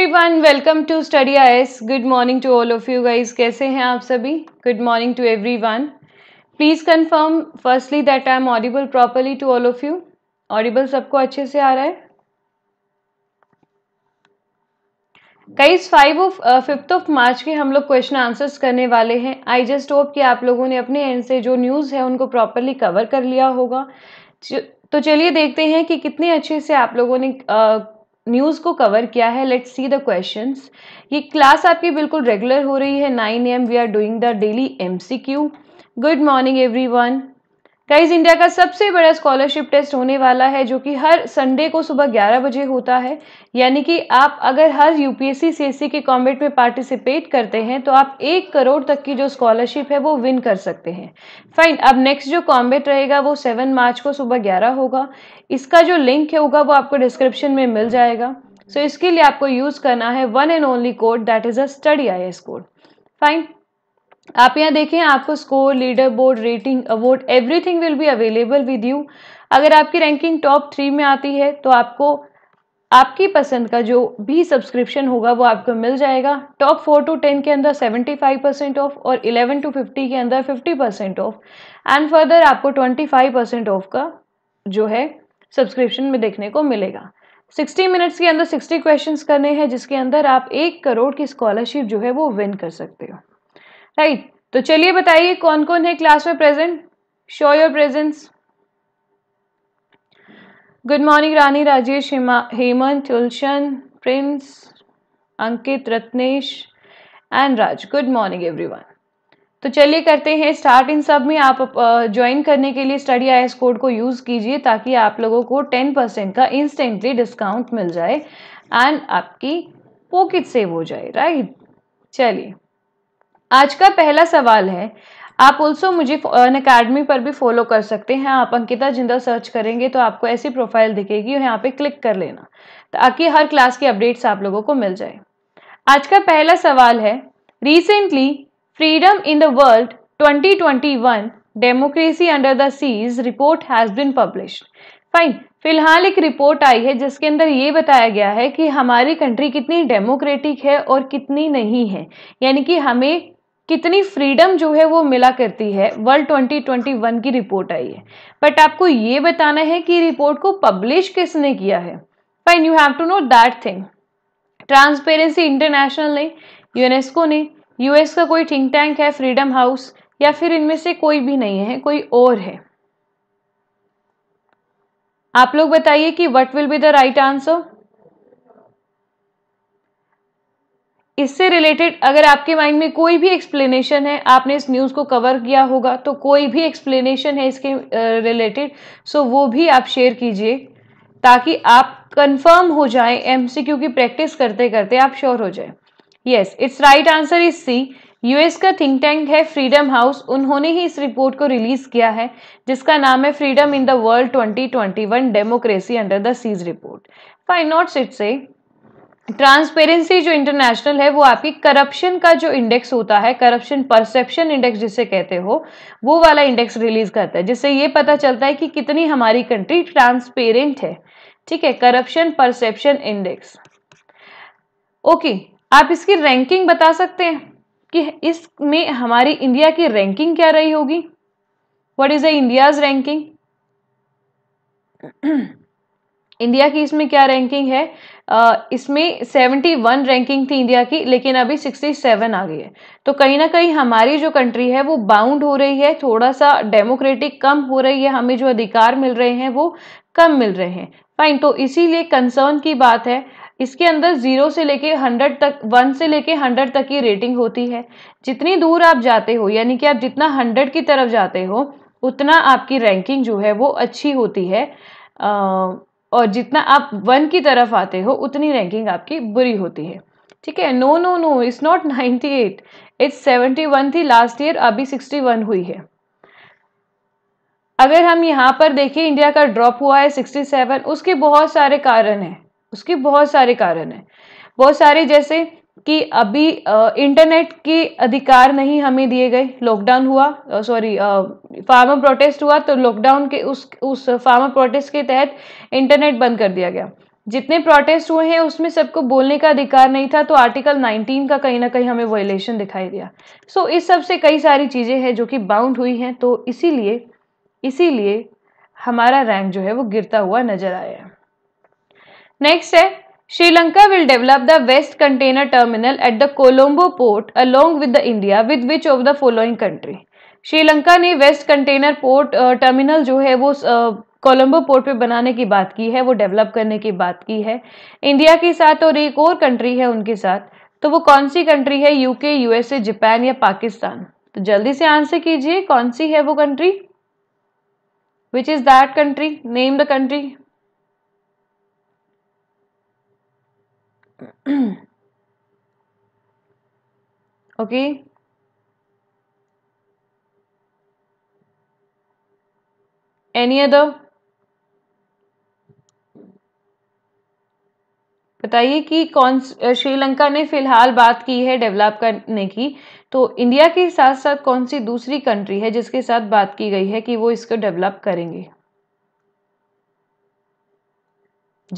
Everyone welcome to study I S good morning to all of you guys कैसे हैं आप सभी good morning to everyone please confirm firstly that I am audible properly to all of you audible सबको अच्छे से आ रहा है guys five of fifth of March के हम लोग क्वेश्चन आंसर्स करने वाले हैं आई जस्ट होप कि आप लोगों ने अपने एंड से जो न्यूज़ है उनको प्रॉपरली कवर कर लिया होगा तो चलिए देखते हैं कि कितने अच्छे से आप लोगों ने uh, न्यूज़ को कवर किया है लेट्स सी द क्वेश्चंस ये क्लास आपकी बिल्कुल रेगुलर हो रही है 9 am we are doing the daily MCQ good morning everyone guys India का सबसे बड़ा स्कॉलरशिप टेस्ट होने वाला है जो कि हर संडे को सुबह 11 बजे होता है यानी कि आप अगर हर यूपीएससी सीएससी e के कॉम्बेट में पार्टिसिपेट करते हैं तो आप एक करोड़ तक की जो स्कॉलरशिप है वो विन कर सकते हैं फाइन अब नेक्स्ट जो कॉम्बेट रहेगा वो सेवन मार्च को सुबह ग्यारह होगा इसका जो लिंक होगा वो आपको डिस्क्रिप्शन में मिल जाएगा सो so, इसके लिए आपको यूज़ करना है one and only code that is a study I code fine आप यहाँ देखें आपको score leader board rating award everything will be available with you अगर आपकी रैंकिंग टॉप थ्री में आती है तो आपको आपकी पसंद का जो भी सब्सक्रिप्शन होगा वो आपको मिल जाएगा टॉप फोर टू टेन के अंदर सेवेंटी फाइव परसेंट ऑफ और इलेवन टू फिफ्टी के अंदर fifty percent off and further आपको ट्वेंटी फाइव परसेंट ऑफ का जो है सब्सक्रिप्शन में देखने को मिलेगा सिक्सटी मिनट्स के अंदर सिक्सटी क्वेश्चन करने हैं जिसके अंदर आप एक करोड़ की स्कॉलरशिप जो है वो विन कर सकते हो राइट तो चलिए बताइए कौन कौन है क्लास में present show your presence good morning Rani Rajesh Hemant Gulshan Prince Ankit Ratnesh and Raj good morning everyone तो चलिए करते हैं स्टार्ट इन सब में आप ज्वाइन करने के लिए स्टडी आई एस कोड को यूज़ कीजिए ताकि आप लोगों को टेन परसेंट का इंस्टेंटली डिस्काउंट मिल जाए एंड आपकी पॉकेट सेव हो जाए राइट चलिए आज का पहला सवाल है आप ऑल्सो मुझे अन अकेडमी पर भी फॉलो कर सकते हैं आप अंकिता जिंदा सर्च करेंगे तो आपको ऐसी प्रोफाइल दिखेगी यहाँ पे क्लिक कर लेना ताकि हर क्लास की अपडेट्स आप लोगों को मिल जाए आज का पहला सवाल है recently freedom in the world 2021 democracy under the siege report has been published fine फिलहाल एक रिपोर्ट आई है जिसके अंदर ये बताया गया है कि हमारी कंट्री कितनी डेमोक्रेटिक है और कितनी नहीं है यानी कि हमें कितनी फ्रीडम जो है वो मिला करती है वर्ल्ड 2021 की रिपोर्ट आई है बट आपको ये बताना है कि रिपोर्ट को पब्लिश किसने किया है fine you have to know that thing transparency international ने यूनेस्को ने यूएस का कोई थिंक टैंक है फ्रीडम हाउस या फिर इनमें से कोई भी नहीं है कोई और है आप लोग बताइए कि what will be the right answer इससे रिलेटेड अगर आपके माइंड में कोई भी एक्सप्लेनेशन है आपने इस न्यूज़ को कवर किया होगा तो कोई भी एक्सप्लेनेशन है इसके रिलेटेड सो so वो भी आप शेयर कीजिए ताकि आप कंफर्म हो जाए एमसीक्यू की प्रैक्टिस करते करते आप श्योर हो जाए yes it's right answer is C US का थिंक टैंक है फ्रीडम हाउस उन्होंने ही इस रिपोर्ट को रिलीज किया है जिसका नाम है freedom in the world 2021 democracy under the siege report fine notes it से ट्रांसपेरेंसी जो इंटरनेशनल है वो आपकी करप्शन का जो इंडेक्स होता है करप्शन परसेप्शन इंडेक्स जिसे कहते हो वो वाला इंडेक्स रिलीज करता है जिससे ये पता चलता है कि कितनी हमारी कंट्री ट्रांसपेरेंट है ठीक है करप्शन परसेप्शन इंडेक्स ओके आप इसकी रैंकिंग बता सकते हैं कि इसमें हमारी इंडिया की रैंकिंग क्या रही होगी what is the India's ranking India की इसमें क्या रैंकिंग है Uh, इसमें वन रैंकिंग थी इंडिया की लेकिन अभी सिक्सटी सेवन आ गई है तो कहीं ना कहीं हमारी जो कंट्री है वो बाउंड हो रही है थोड़ा सा डेमोक्रेटिक कम हो रही है हमें जो अधिकार मिल रहे हैं वो कम मिल रहे हैं फाइन तो इसीलिए कंसर्न की बात है इसके अंदर जीरो से लेके हंड्रेड तक वन से लेके हंड्रेड तक की रेटिंग होती है जितनी दूर आप जाते हो यानी कि आप जितना हंड्रेड की तरफ जाते हो उतना आपकी रैंकिंग जो है वो अच्छी होती है uh, और जितना आप वन की तरफ आते हो उतनी रैंकिंग आपकी बुरी होती है ठीक है no no no it's not ninety eight it's seventy one थी लास्ट ईयर अभी सिक्सटी वन हुई है अगर हम यहाँ पर देखें इंडिया का ड्रॉप हुआ है सिक्सटी सेवन उसके बहुत सारे कारण हैं उसके बहुत सारे कारण हैं बहुत सारे जैसे कि अभी इंटरनेट के अधिकार नहीं हमें दिए गए लॉकडाउन हुआ सॉरी फार्मर प्रोटेस्ट हुआ तो लॉकडाउन के उस उस फार्मर प्रोटेस्ट के तहत इंटरनेट बंद कर दिया गया जितने प्रोटेस्ट हुए हैं उसमें सबको बोलने का अधिकार नहीं था तो आर्टिकल 19 का कहीं ना कहीं हमें वायलेशन दिखाई दिया सो so, इस सब से कई सारी चीज़ें हैं जो कि बाउंड हुई हैं तो इसीलिए इसीलिए हमारा रैंक जो है वो गिरता हुआ नज़र आया नेक्स्ट है Sri Lanka will develop the West Container Terminal at the Colombo port along with the India with which of the following country? Sri Lanka ने वेस्ट कंटेनर पोर्ट टर्मिनल जो है वो कोलंबो पोर्ट पे बनाने की बात की है वो डेवलप करने की बात की है इंडिया के साथ और एक और कंट्री है उनके साथ तो वो कौन सी कंट्री है यूके यूएसए जापान या पाकिस्तान तो जल्दी से आंसर कीजिए कौन सी है वो country which is that country name the country okay any other बताइए कि कौन श्रीलंका ने फिलहाल बात की है डेवलप करने की तो इंडिया के साथ साथ कौन सी दूसरी कंट्री है जिसके साथ बात की गई है कि वो इसको डेवलप करेंगे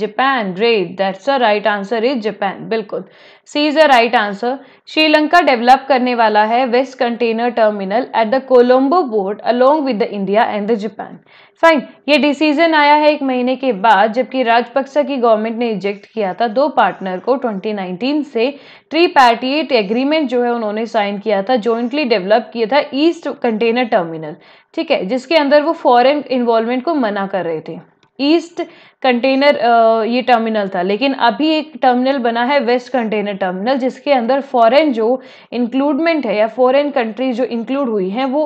Japan great that's the right answer is Japan बिल्कुल. C is the right answer Sri Lanka develop करने वाला है west container terminal at the Colombo port along with the India and the Japan fine ये डिसीजन आया है एक महीने के बाद जबकि राजपक्सा की गवर्नमेंट ने इजेक्ट किया था दो पार्टनर को 2019 से ट्री पैटिएट एग्रीमेंट जो है उन्होंने साइन किया था जॉइंटली डेवलप किया था ईस्ट कंटेनर टर्मिनल ठीक है जिसके अंदर वो फॉरेन इन्वॉल्वमेंट को मना कर रहे थे ईस्ट कंटेनर ये टर्मिनल था लेकिन अभी एक टर्मिनल बना है वेस्ट कंटेनर टर्मिनल जिसके अंदर फॉरेन जो इंक्लूडमेंट है या फॉरेन कंट्री जो इंक्लूड हुई हैं वो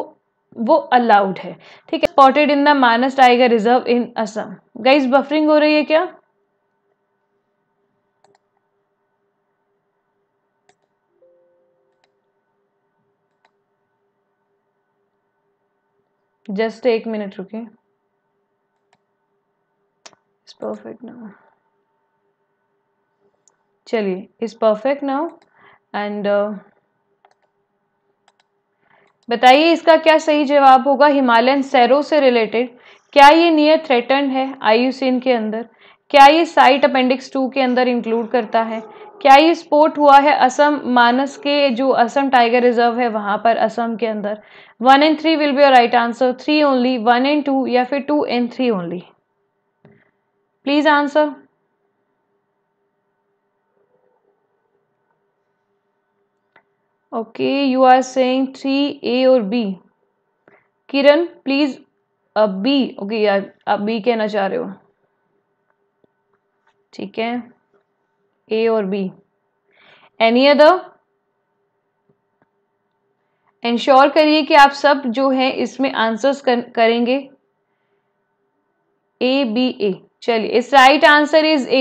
वो अलाउड है ठीक है spotted in the Manas tiger reserve in Assam guys buffering हो रही है क्या जस्ट एक मिनट रुके perfect now चलिए इज परफेक्ट नाउ एंड बताइए इसका क्या सही जवाब होगा हिमालयन सैरो से रिलेटेड क्या ये नियर थ्रेटन है आयुसीन के अंदर क्या ये साइट अपेंडिक्स टू के अंदर इंक्लूड करता है क्या ये स्पोर्ट हुआ है असम मानस के जो असम टाइगर रिजर्व है वहाँ पर असम के अंदर one and three will be right answer three only one and two या फिर two and three only please answer okay you are saying three A और बी किरण प्लीज अब बी ओके यार आप बी कहना चाह रहे हो ठीक है ए और बी एनी अदर इंश्योर करिए कि आप सब जो है इसमें आंसर्स करेंगे ए बी ए चलिए इस right answer is A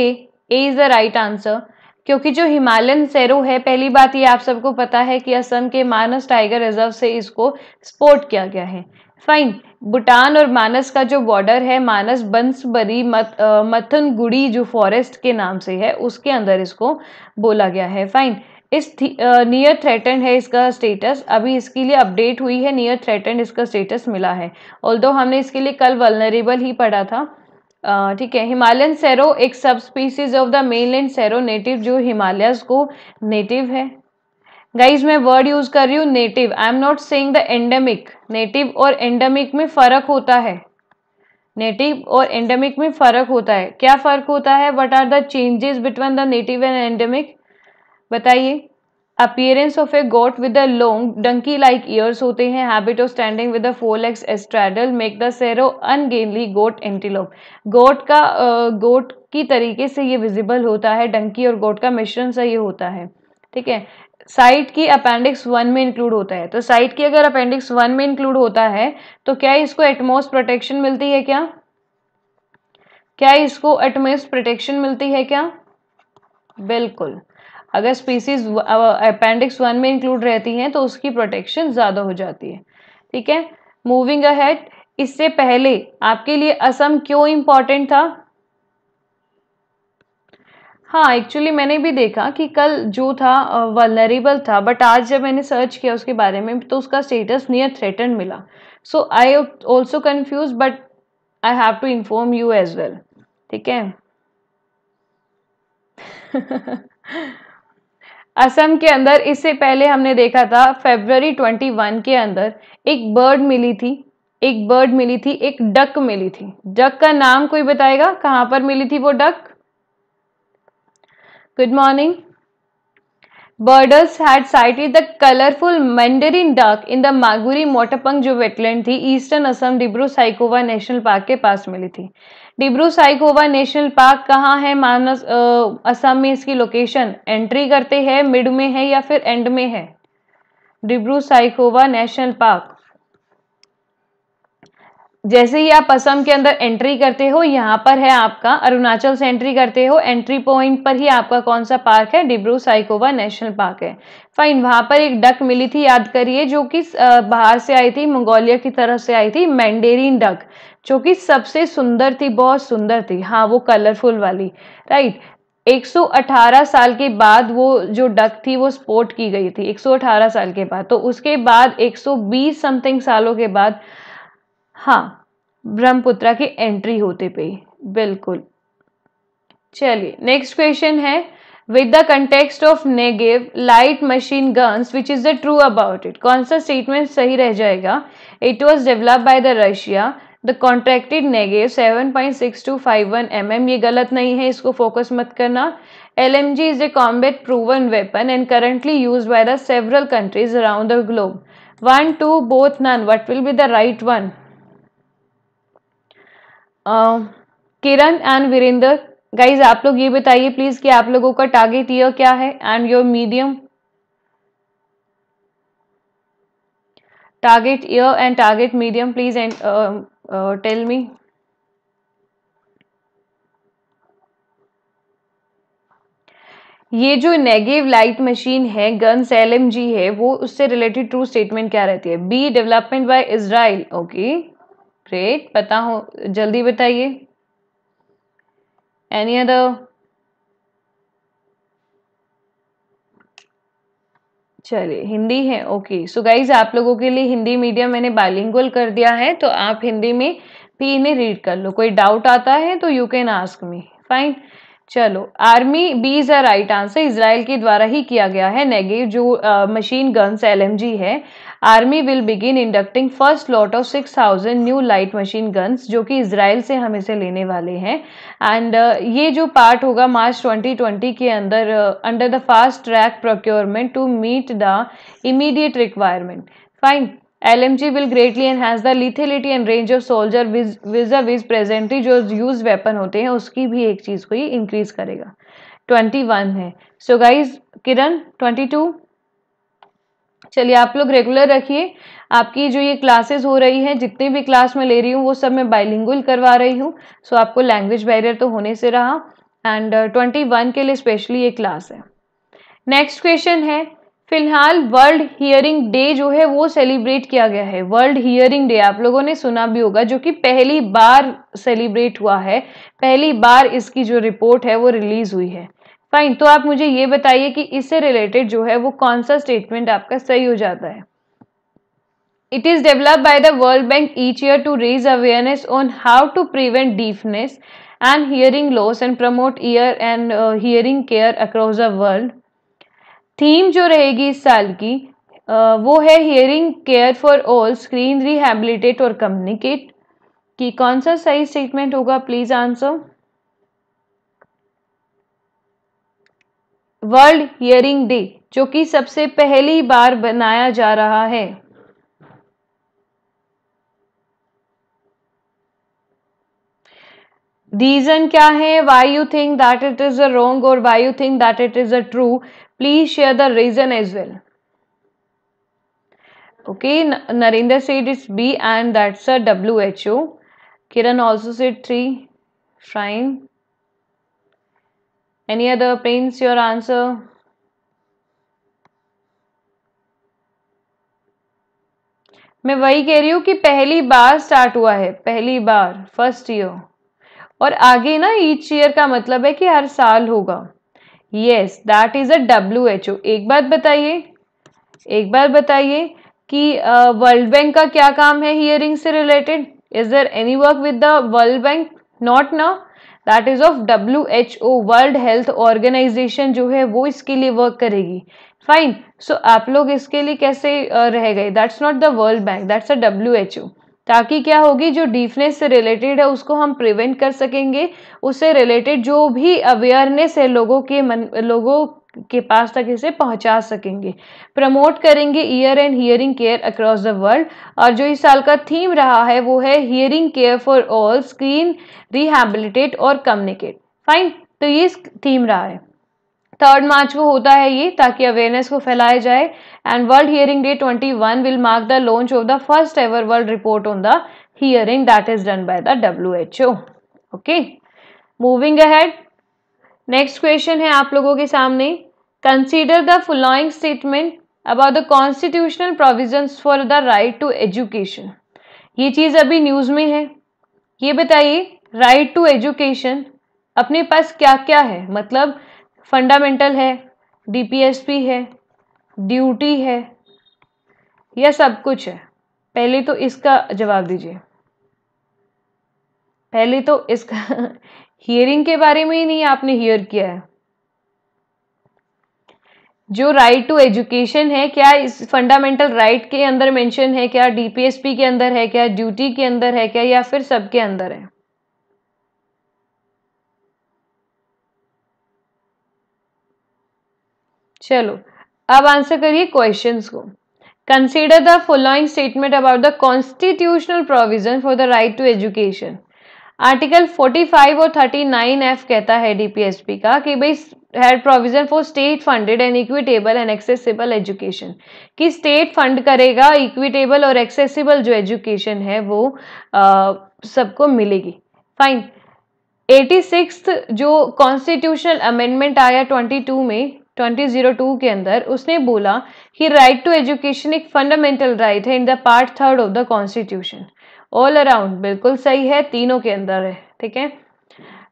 A is the right answer क्योंकि जो हिमालयन सेरो है पहली बात ये आप सबको पता है कि असम के मानस टाइगर रिजर्व से इसको स्पोर्ट किया गया है फाइन भूटान और मानस का जो बॉर्डर है मानस बंसबरी मत मथनगुड़ी जो फॉरेस्ट के नाम से है उसके अंदर इसको बोला गया है फाइन इस नियर थ्रेटन है इसका स्टेटस अभी इसके लिए अपडेट हुई है नियर थ्रेटन इसका स्टेटस मिला है ऑल हमने इसके लिए कल वलनरेबल ही पढ़ा था ठीक है हिमालयन सैरो एक subspecies of the mainland serow native जो हिमालयस को नेटिव है गाइज मैं वर्ड यूज कर रही हूँ native I am not saying the endemic native और एंडेमिक में फर्क होता है नेटिव और एंडेमिक में फर्क होता है क्या फर्क होता है what are the changes between the native and endemic बताइए appearance of a goat with a long donkey like ears होते हैं habit of standing with a four legs astraddle make the serow ungainly goat antelope goat का goat की तरीके से ये visible होता है डंकी और गोट का मिश्रण से ये होता है ठीक है साइट की अपेंडिक्स वन में इंक्लूड होता है तो साइट की अगर अपेंडिक्स वन में इंक्लूड होता है तो क्या इसको एटमोस्ट प्रोटेक्शन मिलती है क्या क्या इसको एटमोस्ट प्रोटेक्शन मिलती है क्या बिल्कुल अगर स्पीसीज अपेंडिक्स वन में इंक्लूड रहती हैं तो उसकी प्रोटेक्शन ज़्यादा हो जाती है ठीक है मूविंग अहेड इससे पहले आपके लिए असम क्यों इम्पॉर्टेंट था हाँ एक्चुअली मैंने भी देखा कि कल जो था वलरेबल था बट आज जब मैंने सर्च किया उसके बारे में तो उसका स्टेटस नियर थ्रेटन मिला so I also confuse but I have to inform you as well ठीक है असम के अंदर इससे पहले हमने देखा था फेबररी 21 के अंदर एक बर्ड मिली थी एक बर्ड मिली थी एक डक मिली थी डक का नाम कोई बताएगा कहां पर मिली थी वो duck good morning birders had sighted the colourful mandarin duck in the Maguri Motapung जो वेटलैंड थी eastern Assam Dibru Saikhowa national park के पास मिली थी डिब्रू साइकोवा नेशनल पार्क कहाँ है मानस असम में इसकी लोकेशन एंट्री करते हैं मिड में है या फिर एंड में है डिब्रू साइकोवा नेशनल पार्क जैसे ही आप असम के अंदर एंट्री करते हो यहाँ पर है आपका अरुणाचल से एंट्री करते हो एंट्री पॉइंट पर ही आपका कौन सा पार्क है डिब्रू साइकोवा नेशनल पार्क है फाइन वहां पर एक डक मिली थी याद करिए जो कि बाहर से आई थी मंगोलिया की तरफ से आई थी मैंडेरिन डक जो कि सबसे सुंदर थी बहुत सुंदर थी हाँ वो कलरफुल वाली राइट 118 साल के बाद वो जो डक थी वो स्पोर्ट की गई थी 118 साल के बाद तो उसके बाद 120 समथिंग सालों के बाद हाँ ब्रह्मपुत्रा की एंट्री होते पे बिल्कुल चलिए नेक्स्ट क्वेश्चन है with the context of Negev light machine guns which is the true about it कौन सा स्टेटमेंट सही रह जाएगा it was develop by the Russia the contracted Negev seven point six two five one M M ये गलत नहीं है इसको फोकस मत करना L M G is a combat proven weapon and currently use by the several countries around the globe one two both none what will be the right one Kiran and Virendra guys आप लोग ये बताइए please कि आप लोगों का target year क्या है and your medium target year and target medium please and tell me ये जो नेगेटिव लाइट मशीन है गन्स जी है वो उससे रिलेटेड ट्रू स्टेटमेंट क्या रहती है B development by Israel okay okay. Great पता हो जल्दी बताइए एनी अदर चलिए हिंदी है ओके सो गाइज आप लोगों के लिए हिंदी मीडियम मैंने बालिंगुअल कर दिया है तो आप हिंदी में भी इन्हें रीड कर लो कोई डाउट आता है तो you can ask me fine चलो army B is a right answer Israel के द्वारा ही किया गया है नेगेटिव जो मशीन गन्स एलएमजी है army will begin inducting first lot of six thousand new light machine guns जो कि इसराइल से हम इसे लेने वाले हैं एंड uh, ये जो पार्ट होगा मार्च 2020 के अंदर under the fast track procurement to meet the immediate requirement fine LMG will greatly enhance the lethality and range of soldier vis-a-vis presently जो यूज वेपन होते हैं उसकी भी एक चीज़ को ये इंक्रीज करेगा 21 है सो गाइज किरण 22 चलिए आप लोग रेगुलर रखिए आपकी जो ये क्लासेस हो रही हैं जितनी भी क्लास में ले रही हूँ वो सब मैं बाइलिंगुअल करवा रही हूँ सो so आपको लैंग्वेज बैरियर तो होने से रहा एंड ट्वेंटी वन के लिए स्पेशली ये क्लास है नेक्स्ट क्वेश्चन है फिलहाल वर्ल्ड हियरिंग डे जो है वो सेलिब्रेट किया गया है वर्ल्ड हियरिंग डे आप लोगों ने सुना भी होगा जो कि पहली बार सेलिब्रेट हुआ है पहली बार इसकी जो रिपोर्ट है वो रिलीज हुई है फाइन तो आप मुझे ये बताइए कि इससे रिलेटेड जो है वो कौन सा स्टेटमेंट आपका सही हो जाता है it is develop by the world bank each year to raise awareness on how to prevent deafness and hearing loss and promote ear and hearing care across the world theme जो रहेगी इस साल की वो है hearing care for all screen rehabilitate और communicate कि कौन सा सही स्टेटमेंट होगा please answer world hearing day जो कि सबसे पहली बार बनाया जा रहा है रीजन क्या है why you think that it is a wrong और why you think that it is a true please share the reason as well okay Narendra said is B and that's a W H O Kiran also say three shrine any other prince your answer मैं वही कह रही हूँ कि पहली बार start हुआ है पहली बार फर्स्ट ईयर और आगे ना ईच ईयर का मतलब है कि हर साल होगा yes that is a W H O एक बात बताइए एक बात बताइए कि वर्ल्ड uh, बैंक का क्या काम है हियरिंग से related is there any work with the world bank not ना that is of W H O world health organization जो है वो इसके लिए वर्क करेगी फाइन सो so, आप लोग इसके लिए कैसे रह गए that's not the world bank that's a W H O ताकि क्या होगी जो डीफनेस से रिलेटेड है उसको हम प्रिवेंट कर सकेंगे उससे रिलेटेड जो भी अवेयरनेस है लोगों के मन लोगों के पास तक इसे पहुंचा सकेंगे प्रमोट करेंगे ear and hearing care across the world और जो इस साल का थीम रहा है वो है hearing care for all screen rehabilitate और कम्युनिकेट फाइन तो ये थीम रहा है थर्ड मार्च को होता है ये ताकि अवेयरनेस को फैलाया जाए and world hearing day 21 will mark the launch of the first ever world report on the hearing that is done by the W H O okay moving ahead next question है आप लोगों के सामने consider the following statement about the constitutional provision for the right to education ये चीज़ अभी news में है ये बताइए राइट टू एजुकेशन अपने पास क्या क्या है मतलब फंडामेंटल है डीपीएसपी है ड्यूटी है यह सब कुछ है पहले तो इसका जवाब दीजिए पहले तो इसका हियरिंग के बारे में ही नहीं आपने हियर किया है जो राइट टू एजुकेशन है क्या इस फंडामेंटल राइट right के अंदर मेंशन है क्या डीपीएसपी के अंदर है क्या ड्यूटी के अंदर है क्या या फिर सबके अंदर है चलो अब आंसर करिए क्वेश्चन को consider the following statement about the constitutional provision for the right to education article 45 और 39 एफ कहता है डीपीएसपी का कि भाई had provision for state funded and equitable and accessible education कि स्टेट फंड करेगा इक्विटेबल और एक्सेसिबल जो एजुकेशन है वो सबको मिलेगी फाइन एटी सिक्स जो कॉन्स्टिट्यूशनल अमेंडमेंट आया 22 में 2002 के अंदर उसने बोला कि राइट टू एजुकेशन एक फंडामेंटल राइट है in the part third of the constitution all around बिल्कुल सही है तीनों के अंदर है ठीक है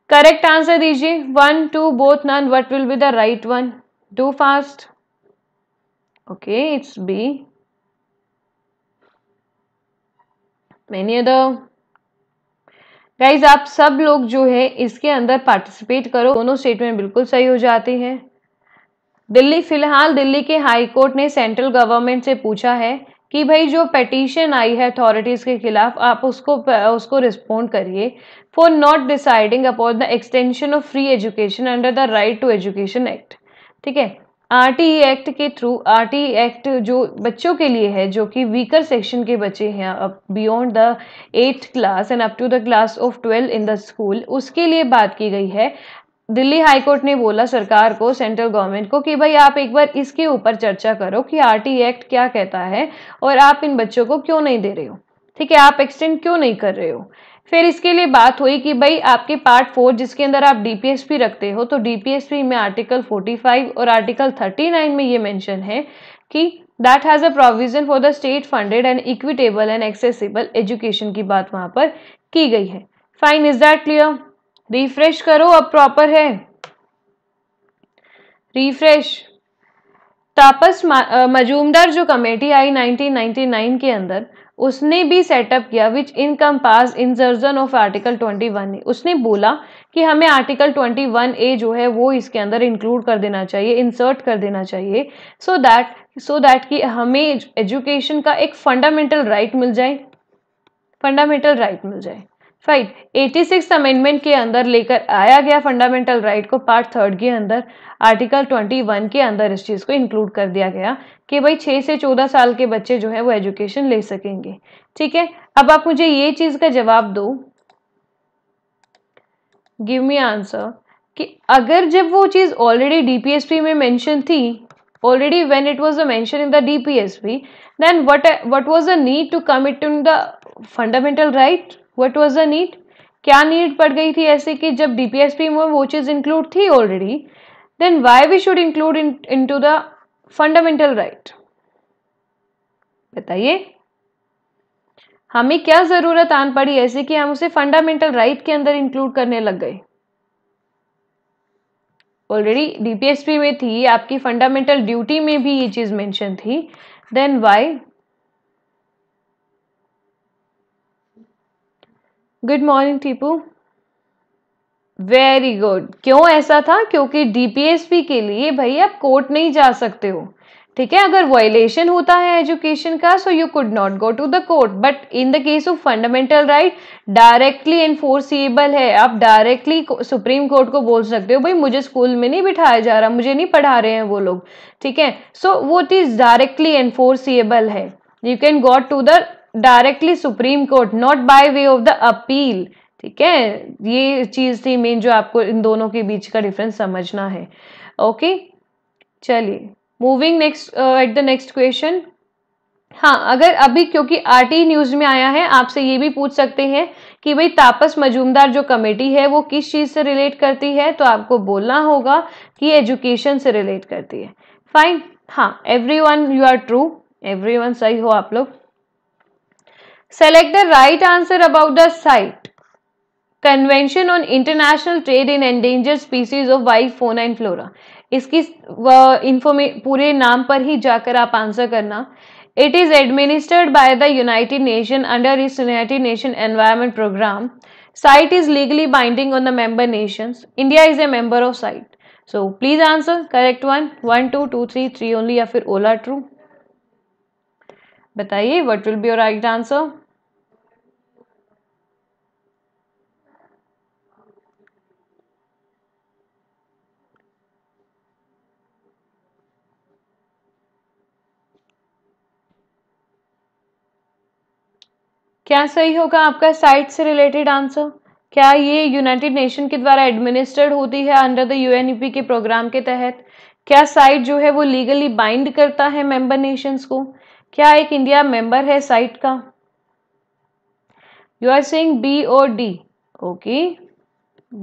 करेक्ट आंसर दीजिए one two both none what will be the right one do fast okay it's B many other guys आप सब लोग जो है इसके अंदर पार्टिसिपेट करो दोनों स्टेटमेंट बिल्कुल सही हो जाती हैं दिल्ली फिलहाल दिल्ली के हाई कोर्ट ने सेंट्रल गवर्नमेंट से पूछा है कि भाई जो पटिशन आई है अथॉरिटीज़ के खिलाफ आप उसको उसको रिस्पोंड करिए for not deciding upon the extension of free education under the right to education act ठीक है आर एक्ट e के थ्रू आर एक्ट जो बच्चों के लिए है जो कि वीकर सेक्शन के बच्चे हैं अब beyond the eighth class and up to the class of twelve in the school उसके लिए बात की गई है दिल्ली हाईकोर्ट ने बोला सरकार को सेंट्रल गवर्नमेंट को कि भाई आप एक बार इसके ऊपर चर्चा करो कि आर एक्ट क्या कहता है और आप इन बच्चों को क्यों नहीं दे रहे हो ठीक है आप एक्सटेंड क्यों नहीं कर रहे हो फिर इसके लिए बात हुई कि भाई आपके पार्ट फोर जिसके अंदर आप डीपीएसपी रखते हो तो डीपीएसपी में आर्टिकल 45 और आर्टिकल 39 में ये मेंशन है कि that has a provision for the state funded and equitable and accessible education की बात वहां पर की गई है fine is that clear refresh करो अब प्रॉपर है रिफ्रेश तापस मजूमदार जो कमेटी आई 1999 के अंदर उसने भी सेटअप किया which encompass jargon of article 21 one उसने बोला कि हमें आर्टिकल 21 ए जो है वो इसके अंदर इंक्लूड कर देना चाहिए इंसर्ट कर देना चाहिए सो दैट सो दैट कि हमें एजुकेशन का एक फंडामेंटल राइट right मिल जाए फंडामेंटल राइट right मिल जाए राइट सिक्स अमेंडमेंट के अंदर लेकर आया गया फंडामेंटल राइट को पार्ट थर्ड के अंदर आर्टिकल ट्वेंटी वन के अंदर इस चीज़ को इंक्लूड कर दिया गया कि भाई छः से चौदह साल के बच्चे जो है वो एजुकेशन ले सकेंगे ठीक है अब आप मुझे ये चीज़ का जवाब दो गिव मी आंसर कि अगर जब वो चीज़ ऑलरेडी डी में मैंशन थी already when it was mention in the P then what what was the need to commit in the fundamental right what was the need क्या नीड पड़ गई थी ऐसे कि जब डीपीएसपी में वो चीज़ इंक्लूड थी already then why we should include into the fundamental right बताइए हमें क्या ज़रूरत आन पड़ी ऐसे कि हम उसे फंडामेंटल राइट right के अंदर इंक्लूड करने लग गए ऑलरेडी डीपीएसपी में थी आपकी फंडामेंटल ड्यूटी में भी ये चीज़ मेंशन थी then why good morning Tipu very good क्यों ऐसा था क्योंकि डीपीएसपी के लिए भाई आप कोर्ट नहीं जा सकते हो ठीक है अगर वायलेशन होता है एजुकेशन का so you could not go to the court but in the case of fundamental right directly enforceable है आप डायरेक्टली सुप्रीम कोर्ट को बोल सकते हो भाई मुझे स्कूल में नहीं बिठाया जा रहा मुझे नहीं पढ़ा रहे हैं वो लोग ठीक है सो so, वो चीज़ डायरेक्टली एनफोर्सिएबल है you can got to the directly supreme court not by way of the appeal ठीक है ये चीज थी मेन जो आपको इन दोनों के बीच का डिफरेंस समझना है ओके चलिए moving next at the next question हाँ अगर अभी क्योंकि आर टी न्यूज में आया है आपसे ये भी पूछ सकते हैं कि भाई तापस मजूमदार जो कमेटी है वो किस चीज से रिलेट करती है तो आपको बोलना होगा कि एजुकेशन से रिलेट करती है फाइन हाँ everyone you are true everyone सही हो आप लोग Select the right answer about the site. Convention on international trade in endangered species of wild fauna and flora इसकी इंफॉर्मे पूरे नाम पर ही जाकर आप आंसर करना it is administered by the United Nation under इस United Nation environment program site is legally binding on the member nations India is a member of site so please answer correct one one two two three three only या फिर all are true बताइए what will be your right answer क्या सही होगा आपका site से related answer क्या ये यूनाइटेड नेशन के द्वारा एडमिनिस्टर्ड होती है अंडर द यूएनईपी के प्रोग्राम के तहत क्या साइट जो है वो लीगली बाइंड करता है मेंबर नेशंस को क्या एक इंडिया मेंबर है साइट का यू आर सेइंग बी और डी ओके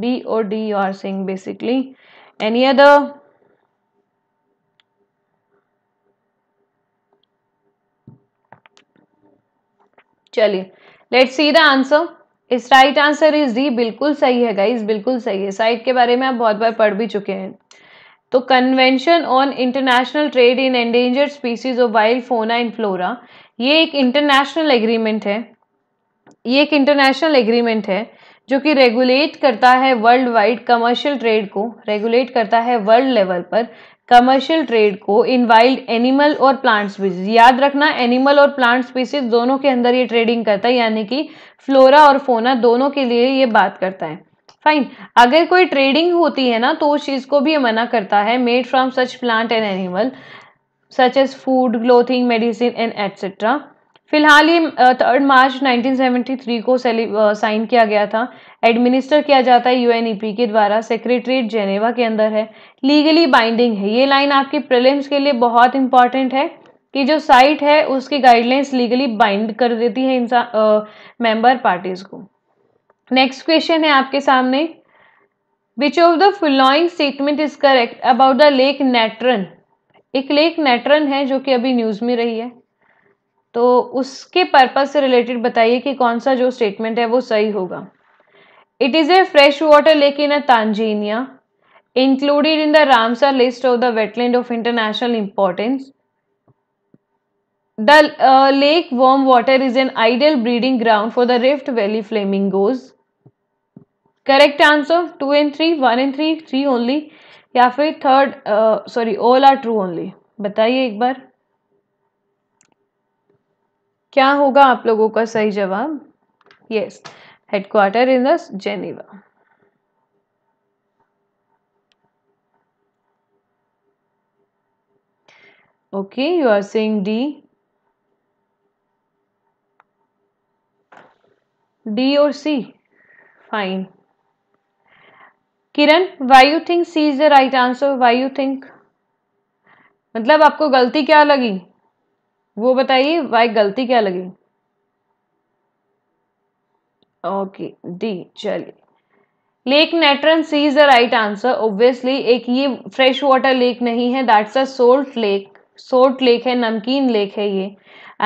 बी और D you are saying basically any other चलिए let see the answer is right answer is D बिल्कुल सही है गाइज बिल्कुल सही है साइट के बारे में आप बहुत बार पढ़ भी चुके हैं तो convention on international trade in endangered species of wild fauna in flora ये एक इंटरनेशनल एग्रीमेंट है ये एक इंटरनेशनल एग्रीमेंट है जो कि रेगुलेट करता है वर्ल्ड वाइड कमर्शियल ट्रेड को रेगुलेट करता है वर्ल्ड लेवल पर कमर्शियल ट्रेड को इन वाइल्ड एनिमल और प्लांट स्पीसीज याद रखना एनिमल और प्लांट स्पीसीज दोनों के अंदर ये ट्रेडिंग करता है यानी कि फ्लोरा और फोना दोनों के लिए ये बात करता है फाइन अगर कोई ट्रेडिंग होती है ना तो उस चीज़ को भी मना करता है made from such plant and animal such as food clothing medicine and etcetera फिलहाल ही थर्ड मार्च 1973 को साइन किया गया था एडमिनिस्टर किया जाता है यूएनईपी e के द्वारा सेक्रेटरीट जेनेवा के अंदर है लीगली बाइंडिंग है ये लाइन आपके प्रिलिम्स के लिए बहुत इंपॉर्टेंट है कि जो साइट है उसकी गाइडलाइंस लीगली बाइंड कर देती है इंसान मेंबर पार्टीज को नेक्स्ट क्वेश्चन है आपके सामने which of the following statement is correct about the lake Natron एक लेक नेट्रन है जो कि अभी न्यूज में रही है तो उसके पर्पज़ से रिलेटेड बताइए कि कौन सा जो स्टेटमेंट है वो सही होगा it is a fresh water lake in a Tanzania included in the Ramsar list of the wetland of international importance the lake warm water is an ideal breeding ground for the rift valley flamingos correct answer two and three one and three three only या फिर third sorry all are true only बताइए एक बार क्या होगा आप लोगों का सही जवाब yes headquarter in the Geneva okay you are saying D D और C fine Kiran why you think C is the right answer why you think मतलब आपको गलती क्या लगी वो बताइए वाई गलती क्या लगी ओके डी चलिए lake Natron C is the right answer obviously एक ये फ्रेश वाटर लेक नहीं है that's a salt lake salt lake है नमकीन लेक है ये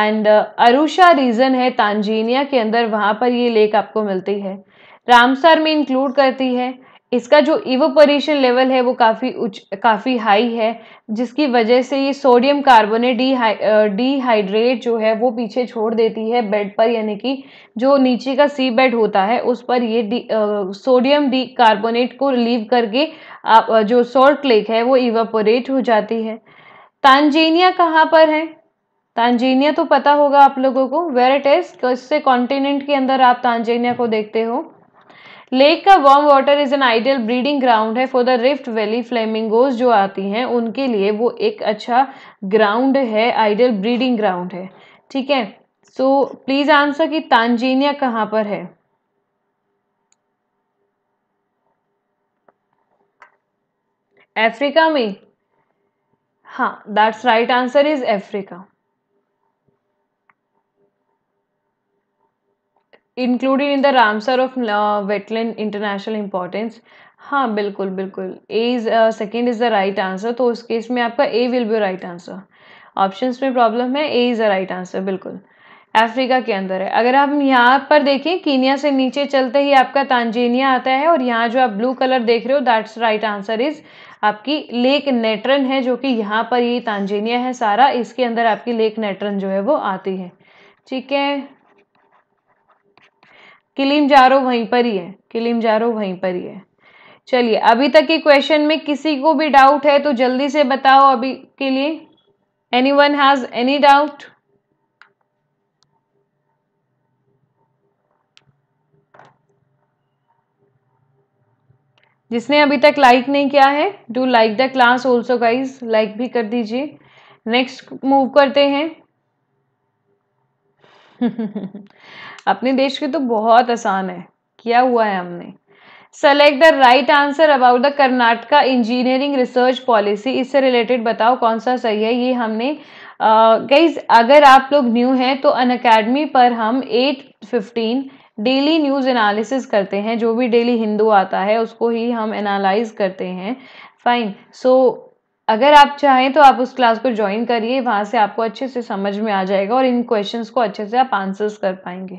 एंड अरुषा रीजन है तांजीनिया के अंदर वहाँ पर ये लेक आपको मिलती है रामसर में इंक्लूड करती है इसका जो इवोपोरेशन लेवल है वो काफ़ी उच्च काफ़ी हाई है जिसकी वजह से ये सोडियम कार्बोनेट डीहाइड्रेट जो है वो पीछे छोड़ देती है बेड पर यानी कि जो नीचे का सी बेड होता है उस पर ये डी सोडियम डी कार्बोनेट को रिलीव करके आप जो सॉल्ट लेक है वो इवोपोरेट हो जाती है तांजेनिया कहाँ पर है तांजेनिया तो पता होगा आप लोगों को वेर इट इज से कॉन्टिनेंट के अंदर आप तांजेनिया को देखते हो लेक का warm water is an ideal breeding ground है for the rift valley flamingos जो आती हैं उनके लिए वो एक अच्छा ग्राउंड है आइडियल ब्रीडिंग ग्राउंड है ठीक है सो प्लीज़ आंसर कि तानजीनिया कहाँ पर है अफ्रीका में हाँ that's right answer is Africa included in the Ramsar of wetland international importance हाँ बिल्कुल बिल्कुल A is second is the right answer तो उस केस में आपका A will be right answer option में प्रॉब्लम है A is the right answer बिल्कुल अफ्रीका के अंदर है अगर आप यहाँ पर देखें कीनिया से नीचे चलते ही आपका तांजेनिया आता है और यहाँ जो आप ब्लू कलर देख रहे हो दैट्स राइट आंसर इज़ आपकी लेक नेट्रन है जो कि यहाँ पर ये तांजेनिया है सारा इसके अंदर आपकी लेक नेट्रन जो है वो आती है ठीक है किलिम जारो वहीं पर ही है किलिम जारो वहीं पर ही है चलिए अभी तक के क्वेश्चन में किसी को भी डाउट है तो जल्दी से बताओ अभी के लिए any one has any doubt जिसने अभी तक लाइक नहीं किया है do like the class also guys like भी कर दीजिए नेक्स्ट मूव करते हैं अपने देश के तो बहुत आसान है क्या हुआ है हमने select the right answer about the Karnataka engineering research policy इससे रिलेटेड बताओ कौन सा सही है ये हमने गाइज uh, अगर आप लोग न्यू हैं तो अन अकेडमी पर हम eight fifteen daily news analysis करते हैं जो भी डेली हिंदू आता है उसको ही हम एनालाइज करते हैं फाइन सो so, अगर आप चाहें तो आप उस क्लास को ज्वाइन करिए वहाँ से आपको अच्छे से समझ में आ जाएगा और इन क्वेश्चंस को अच्छे से आप आंसर्स कर पाएंगे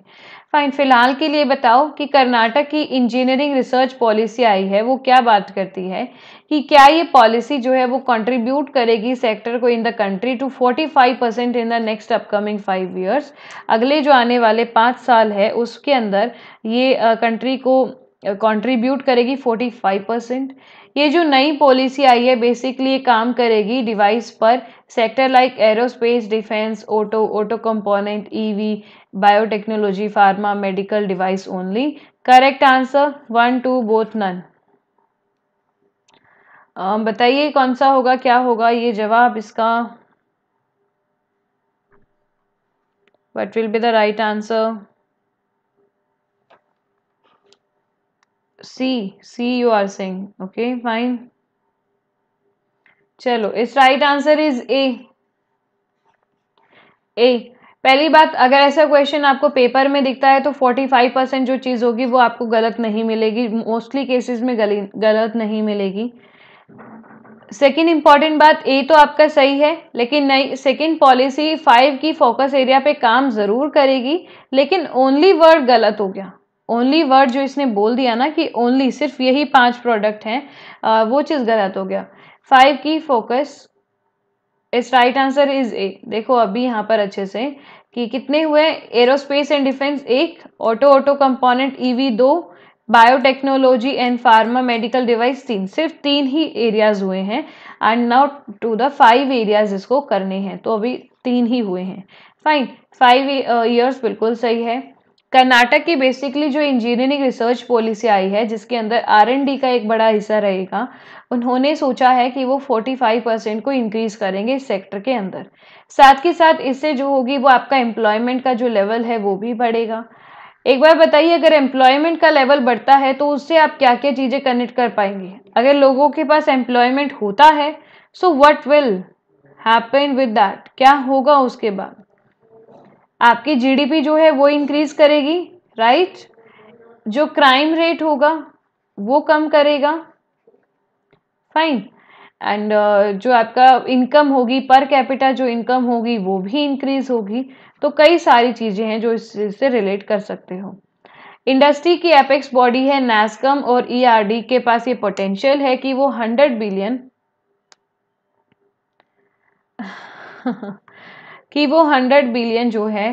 फाइन फिलहाल के लिए बताओ कि कर्नाटक की इंजीनियरिंग रिसर्च पॉलिसी आई है वो क्या बात करती है कि क्या ये पॉलिसी जो है वो कंट्रीब्यूट करेगी सेक्टर को in the country to 45 percent in the next upcoming five years अगले जो आने वाले पाँच साल है उसके अंदर ये कंट्री को कंट्रीब्यूट करेगी 45 परसेंट ये जो नई पॉलिसी आई है बेसिकली ये काम करेगी डिवाइस पर sector like aerospace defence auto auto component EV biotechnology pharma medical device only correct answer one two both none बताइए कौन सा होगा क्या होगा ये जवाब इसका what will be the right answer C C you are saying okay fine चलो इस right answer is A A पहली बात अगर ऐसा क्वेश्चन आपको पेपर में दिखता है तो 45 परसेंट जो चीज़ होगी वो आपको गलत नहीं मिलेगी मोस्टली केसेस में गली गलत नहीं मिलेगी सेकेंड इंपॉर्टेंट बात ए तो आपका सही है लेकिन नई सेकेंड पॉलिसी फाइव की फोकस एरिया पे काम ज़रूर करेगी लेकिन ओनली वर्ड गलत हो गया ओनली वर्ड जो इसने बोल दिया ना कि ओनली सिर्फ यही पांच प्रोडक्ट हैं वो चीज़ गलत हो गया फाइव की फोकस इस राइट आंसर इज ए देखो अभी यहाँ पर अच्छे से कि कितने हुए एरोस्पेस एंड डिफेंस एक ऑटो ऑटो कंपोनेंट ईवी दो biotechnology and pharma medical device तीन सिर्फ तीन ही एरियाज हुए हैं and now to the five areas इसको करने हैं तो अभी तीन ही हुए हैं फाइन फाइव ईयर्स बिल्कुल सही है कर्नाटक की बेसिकली जो इंजीनियरिंग रिसर्च पॉलिसी आई है जिसके अंदर आर एन डी का एक बड़ा हिस्सा रहेगा उन्होंने सोचा है कि वो 45 परसेंट को इंक्रीज करेंगे इस सेक्टर के अंदर साथ ही साथ इससे जो होगी वो आपका एम्प्लॉयमेंट का जो लेवल है वो भी बढ़ेगा एक बार बताइए अगर एम्प्लॉयमेंट का लेवल बढ़ता है तो उससे आप क्या क्या चीज़ें कनेक्ट कर पाएंगे अगर लोगों के पास एम्प्लॉयमेंट होता है so what will happen with that क्या होगा उसके बाद आपकी जीडीपी जो है वो इंक्रीज करेगी राइट जो क्राइम रेट होगा वो कम करेगा फाइन एंड uh, जो आपका इनकम होगी पर कैपिटा जो इनकम होगी वो भी इंक्रीज होगी तो कई सारी चीज़ें हैं जो इससे रिलेट कर सकते हो इंडस्ट्री की एपेक्स बॉडी है नैसकम और ईआरडी e के पास ये पोटेंशियल है कि वो हंड्रेड बिलियन कि वो हंड्रेड बिलियन जो है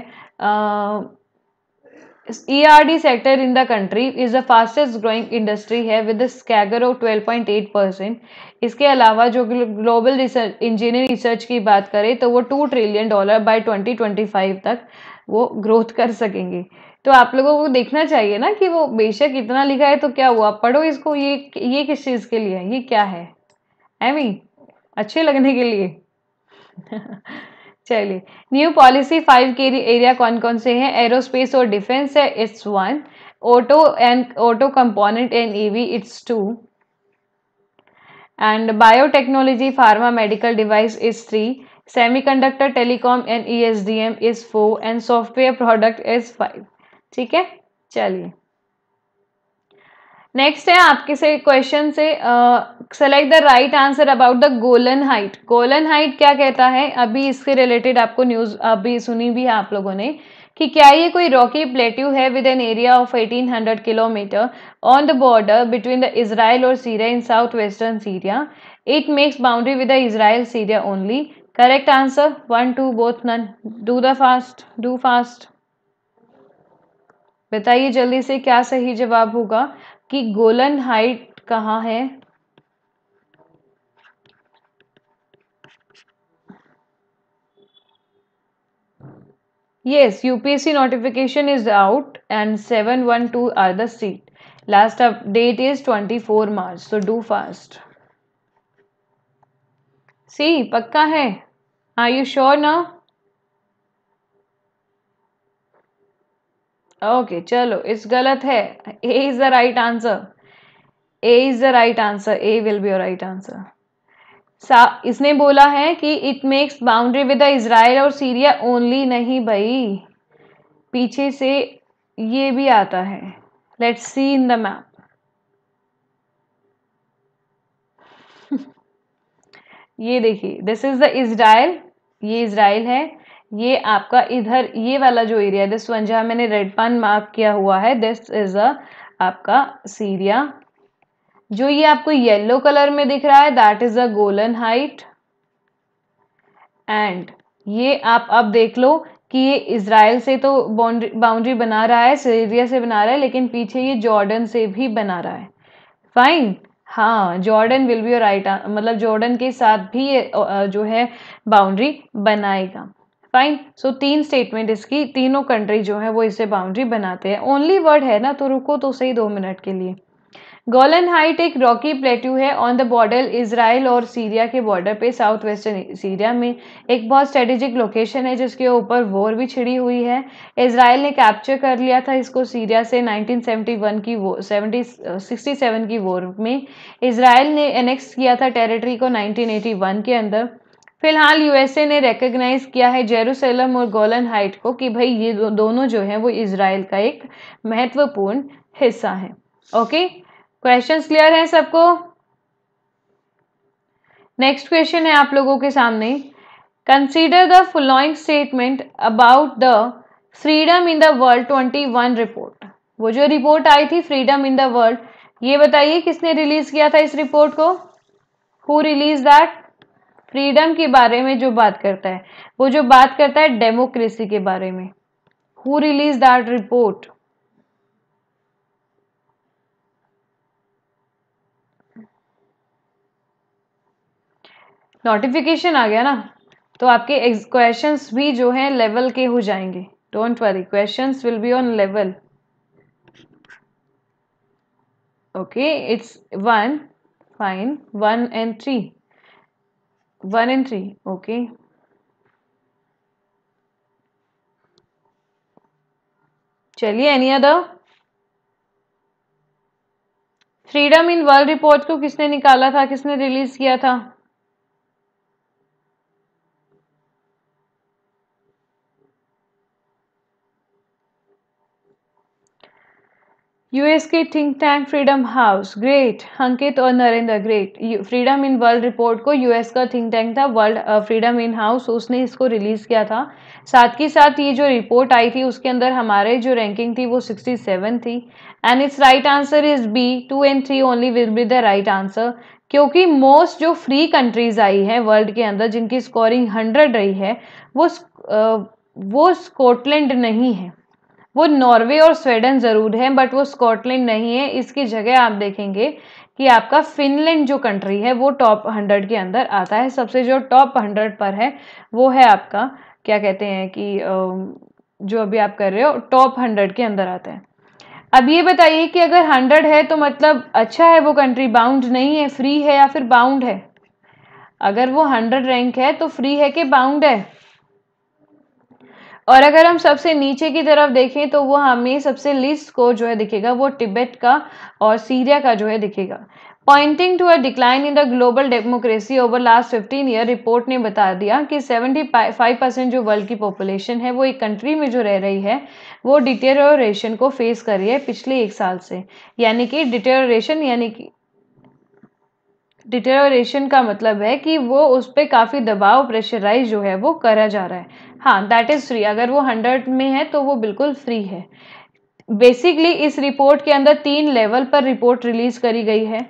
E R D sector in the country is the fastest growing industry है with CAGR of twelve point eight percent इसके अलावा जो ग्लोबल रिसर्च इंजीनियरिंग रिसर्च की बात करें तो वो two trillion dollar by twenty twenty five तक वो ग्रोथ कर सकेंगे तो आप लोगों को देखना चाहिए ना कि वो बेशक इतना लिखा है तो क्या हुआ पढ़ो इसको ये ये किस चीज़ के लिए है ये क्या है एमी अच्छे लगने के लिए चलिए न्यू पॉलिसी फाइव के एरिया कौन कौन से हैं एरोस्पेस और डिफेंस है it's one auto and auto component and EV it's two and biotechnology pharma medical device is three semiconductor telecom and ESDM is four and software product is five ठीक है चलिए next है आपके से question से select the right answer about the Golan height Golan height क्या कहता है अभी इसके रिलेटेड आपको न्यूज़ अभी सुनी भी है आप लोगों ने कि क्या ये कोई रॉकी प्लेट्यू है with an area of 1800 kilometre on the border between the Israel और Syria in south western Syria it makes boundary with the Israel Syria only correct answer one two both none do the fast do fast बताइए जल्दी से क्या सही जवाब होगा कि गोलन height कहाँ है yes upsc notification is out and 712 are the seat last update is 24 march so do fast see pakka hai are you sure now okay चलो इस गलत है A is the right answer A is the right answer A will be right answer सा इसने बोला है कि it makes boundary with Israel और सीरिया ओनली नहीं भाई पीछे से ये भी आता है let's see in the map ये देखिए दिस इज द इसराइल ये इसराइल है ये आपका इधर ये वाला जो एरिया दिस वन जहाँ मैंने रेड पान मार्क किया हुआ है दिस इज अ आपका सीरिया जो ये आपको येलो कलर में दिख रहा है that is a Golan height and ये आप अब देख लो कि ये इसराइल से तो बाउंड्री बाउंड्री बना रहा है सीरिया से बना रहा है लेकिन पीछे ये जॉर्डन से भी बना रहा है फाइन हाँ जॉर्डन विल बी राइट मतलब जॉर्डन के साथ भी ये जो है बाउंड्री बनाएगा फाइन सो तीन स्टेटमेंट इसकी तीनों कंट्री जो है वो इसे बाउंड्री बनाते हैं ओनली वर्ड है ना तो रुको तो सही दो मिनट के लिए गोलन हाइट एक रॉकी प्लेट्यू है ऑन द बॉर्डर इसराइल और सीरिया के बॉर्डर पे साउथ वेस्टर्न सीरिया में एक बहुत स्ट्रेटेजिक लोकेशन है जिसके ऊपर वॉर भी छिड़ी हुई है इसराइल ने कैप्चर कर लिया था इसको सीरिया से 1971 की वो सेवेंटी सिक्सटी सेवन की वॉर में इसराइल ने एनेक्स किया था टेरिटरी को 1981 के अंदर फिलहाल यूएसए ने रिकग्नाइज किया है जेरूसलम और गोलन हाइट को कि भाई ये दो, दोनों जो है वो इसराइल का एक महत्वपूर्ण हिस्सा है ओके क्वेश्चन क्लियर है सबको नेक्स्ट क्वेश्चन है आप लोगों के सामने consider the following statement about the freedom in the world twenty one report वो जो रिपोर्ट आई थी फ्रीडम इन द वर्ल्ड ये बताइए किसने रिलीज किया था इस रिपोर्ट को हु रिलीज दैट फ्रीडम के बारे में जो बात करता है वो जो बात करता है डेमोक्रेसी के बारे में who release that report notification आ गया ना तो आपके क्वेश्चंस भी जो है लेवल के हो जाएंगे don't worry questions will be on level okay it's one fine one and three one and three okay चलिए any other freedom in world report को किसने निकाला था किसने रिलीज किया था यूएस के think tank freedom house great Ankit और Narendra great freedom in world report को यूएस का थिंक टैंक था वर्ल्ड फ्रीडम इन हाउस उसने इसको रिलीज़ किया था साथ ही साथ ये जो रिपोर्ट आई थी उसके अंदर हमारे जो रैंकिंग थी वो 67 थी and it's right answer is B two and three only will be the right answer क्योंकि मोस्ट जो फ्री कंट्रीज़ आई हैं वर्ल्ड के अंदर जिनकी स्कोरिंग हंड्रेड रही है वो uh, वो स्कॉटलैंड नहीं है वो नॉर्वे और स्वीडन ज़रूर है बट वो स्कॉटलैंड नहीं है इसकी जगह आप देखेंगे कि आपका फिनलैंड जो कंट्री है वो टॉप हंड्रेड के अंदर आता है सबसे जो टॉप हंड्रेड पर है वो है आपका क्या कहते हैं कि जो अभी आप कर रहे हो टॉप हंड्रेड के अंदर आते हैं अब ये बताइए कि अगर हंड्रेड है तो मतलब अच्छा है वो कंट्री बाउंड नहीं है फ्री है या फिर बाउंड है अगर वो हंड्रेड रैंक है तो फ्री है कि बाउंड है और अगर हम सबसे नीचे की तरफ देखें तो वो हमें सबसे लीस्ट को जो है दिखेगा वो टिबेट का और सीरिया का जो है दिखेगा pointing to a decline in the global democracy over last fifteen year report ने बता दिया कि फाइव परसेंट जो वर्ल्ड की पॉपुलेशन है वो एक कंट्री में जो रह रही है वो डिटेरोशन को फेस कर रही है पिछले एक साल से यानी कि डिटेरोशन यानी कि डिटेरेशन का मतलब है कि वो उस पर काफ़ी दबाव प्रेशराइज जो है वो करा जा रहा है हाँ दैट इज़ फ्री अगर वो हंड्रेड में है तो वो बिल्कुल फ्री है बेसिकली इस रिपोर्ट के अंदर तीन लेवल पर रिपोर्ट रिलीज करी गई है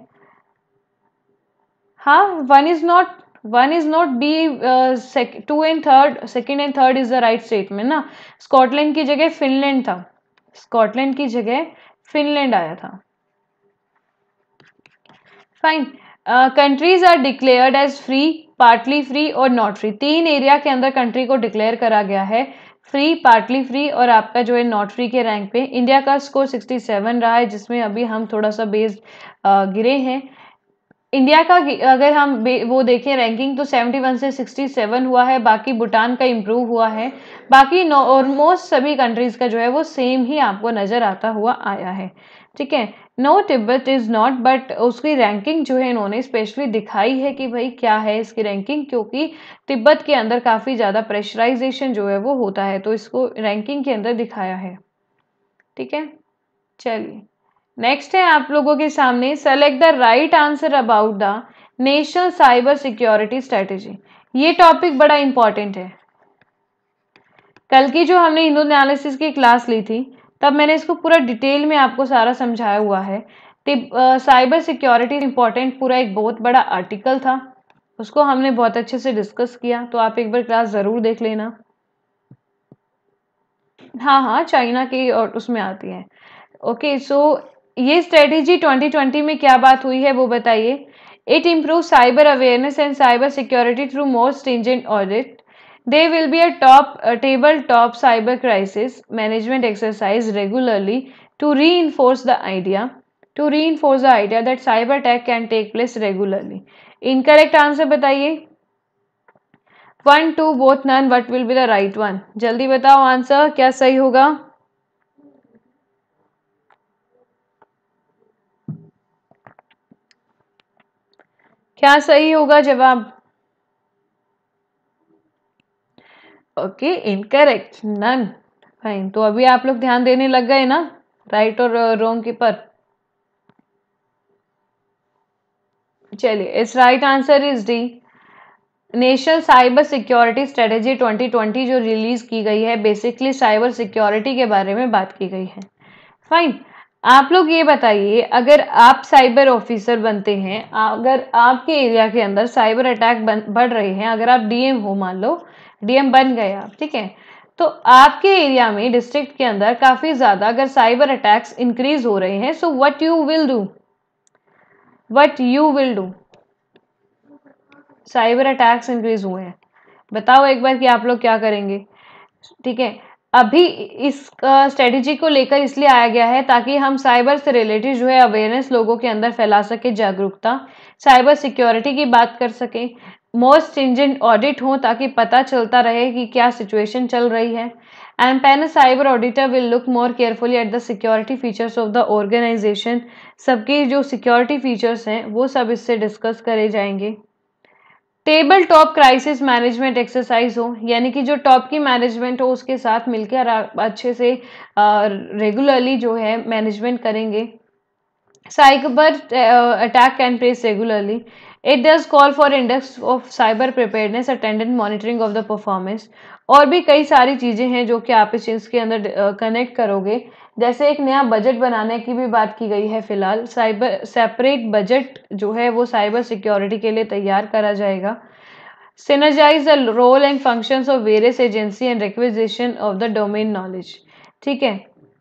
हाँ one is not one is not B two and third second and third is the right statement ना स्कॉटलैंड की जगह फिनलैंड था स्कॉटलैंड की जगह फिनलैंड आया था fine countries are declared as free partly free और नॉट फ्री तीन एरिया के अंदर कंट्री को डिक्लेयर करा गया है फ्री पार्टली फ्री और आपका जो है नॉट फ्री के रैंक पे इंडिया का स्कोर 67 रहा है जिसमें अभी हम थोड़ा सा बेस गिरे हैं इंडिया का अगर हम वो देखें रैंकिंग तो 71 से 67 हुआ है बाकी भूटान का इम्प्रूव हुआ है बाकी ऑलमोस्ट सभी कंट्रीज़ का जो है वो सेम ही आपको नज़र आता हुआ आया है ठीक है no Tibet is not but उसकी रैंकिंग जो है इन्होंने स्पेशली दिखाई है कि भाई क्या है इसकी रैंकिंग क्योंकि तिब्बत के अंदर काफ़ी ज़्यादा प्रेशराइजेशन जो है वो होता है तो इसको रैंकिंग के अंदर दिखाया है ठीक है चलिए नेक्स्ट है आप लोगों के सामने select the right answer about the national cyber security strategy ये टॉपिक बड़ा इंपॉर्टेंट है कल की जो हमने हिंदू एनालिसिस की क्लास ली थी तब मैंने इसको पूरा डिटेल में आपको सारा समझाया हुआ है साइबर सिक्योरिटी इम्पॉर्टेंट पूरा एक बहुत बड़ा आर्टिकल था उसको हमने बहुत अच्छे से डिस्कस किया तो आप एक बार क्लास ज़रूर देख लेना हाँ हाँ चाइना की और उसमें आती है ओके सो ये स्ट्रेटेजी 2020 में क्या बात हुई है वो बताइए it improve cyber awareness and cyber security through most stringent audit they will be a top table top cyber crisis management exercise regularly to reinforce the idea to reinforce the idea that cyber attack can take place regularly incorrect answer बताइए one two both none what will be the right one जल्दी बताओ answer क्या सही होगा क्या सही होगा जवाब ओके इनकरेक्ट नन फाइन तो अभी आप लोग ध्यान देने लग गए ना राइट और रोंग uh, के पर चलिए इस right answer is the national cyber security strategy 2020 जो रिलीज़ की गई है बेसिकली साइबर सिक्योरिटी के बारे में बात की गई है फाइन आप लोग ये बताइए अगर आप साइबर ऑफिसर बनते हैं अगर आपके एरिया के अंदर साइबर अटैक बढ़ रहे हैं अगर आप डीएम हो मान लो डीएम बन गए आप ठीक है तो आपके एरिया में डिस्ट्रिक्ट के अंदर काफ़ी ज़्यादा अगर साइबर अटैक्स इंक्रीज हो रहे हैं so what you will do what you will do cyber attacks increase हुए हैं बताओ एक बार कि आप लोग क्या करेंगे ठीक है अभी इस स्ट्रेटेजी को लेकर इसलिए आया गया है ताकि हम साइबर से रिलेटेड जो है अवेयरनेस लोगों के अंदर फैला सके जागरूकता साइबर सिक्योरिटी की बात कर सके मोस्ट स्टिंजेंट ऑडिट हों ताकि पता चलता रहे कि क्या सिचुएशन चल रही है and pan cyber auditor will look more carefully at the security features of the organisation सबके जो सिक्योरिटी फीचर्स हैं वो सब इससे डिस्कस करे जाएंगे table top crisis management exercise हो यानी कि जो टॉप की मैनेजमेंट हो उसके साथ मिलकर अच्छे से रेगुलरली जो है मैनेजमेंट करेंगे cyber attack can place regularly it does call for index of cyber preparedness attendant monitoring of the performance और भी कई सारी चीज़ें हैं जो कि आप इस चीज़ के अंदर कनेक्ट करोगे जैसे एक नया बजट बनाने की भी बात की गई है फिलहाल साइबर सेपरेट बजट जो है वो साइबर सिक्योरिटी के लिए तैयार करा जाएगा synergize the role and function of various agency and requisition of the domain knowledge ठीक है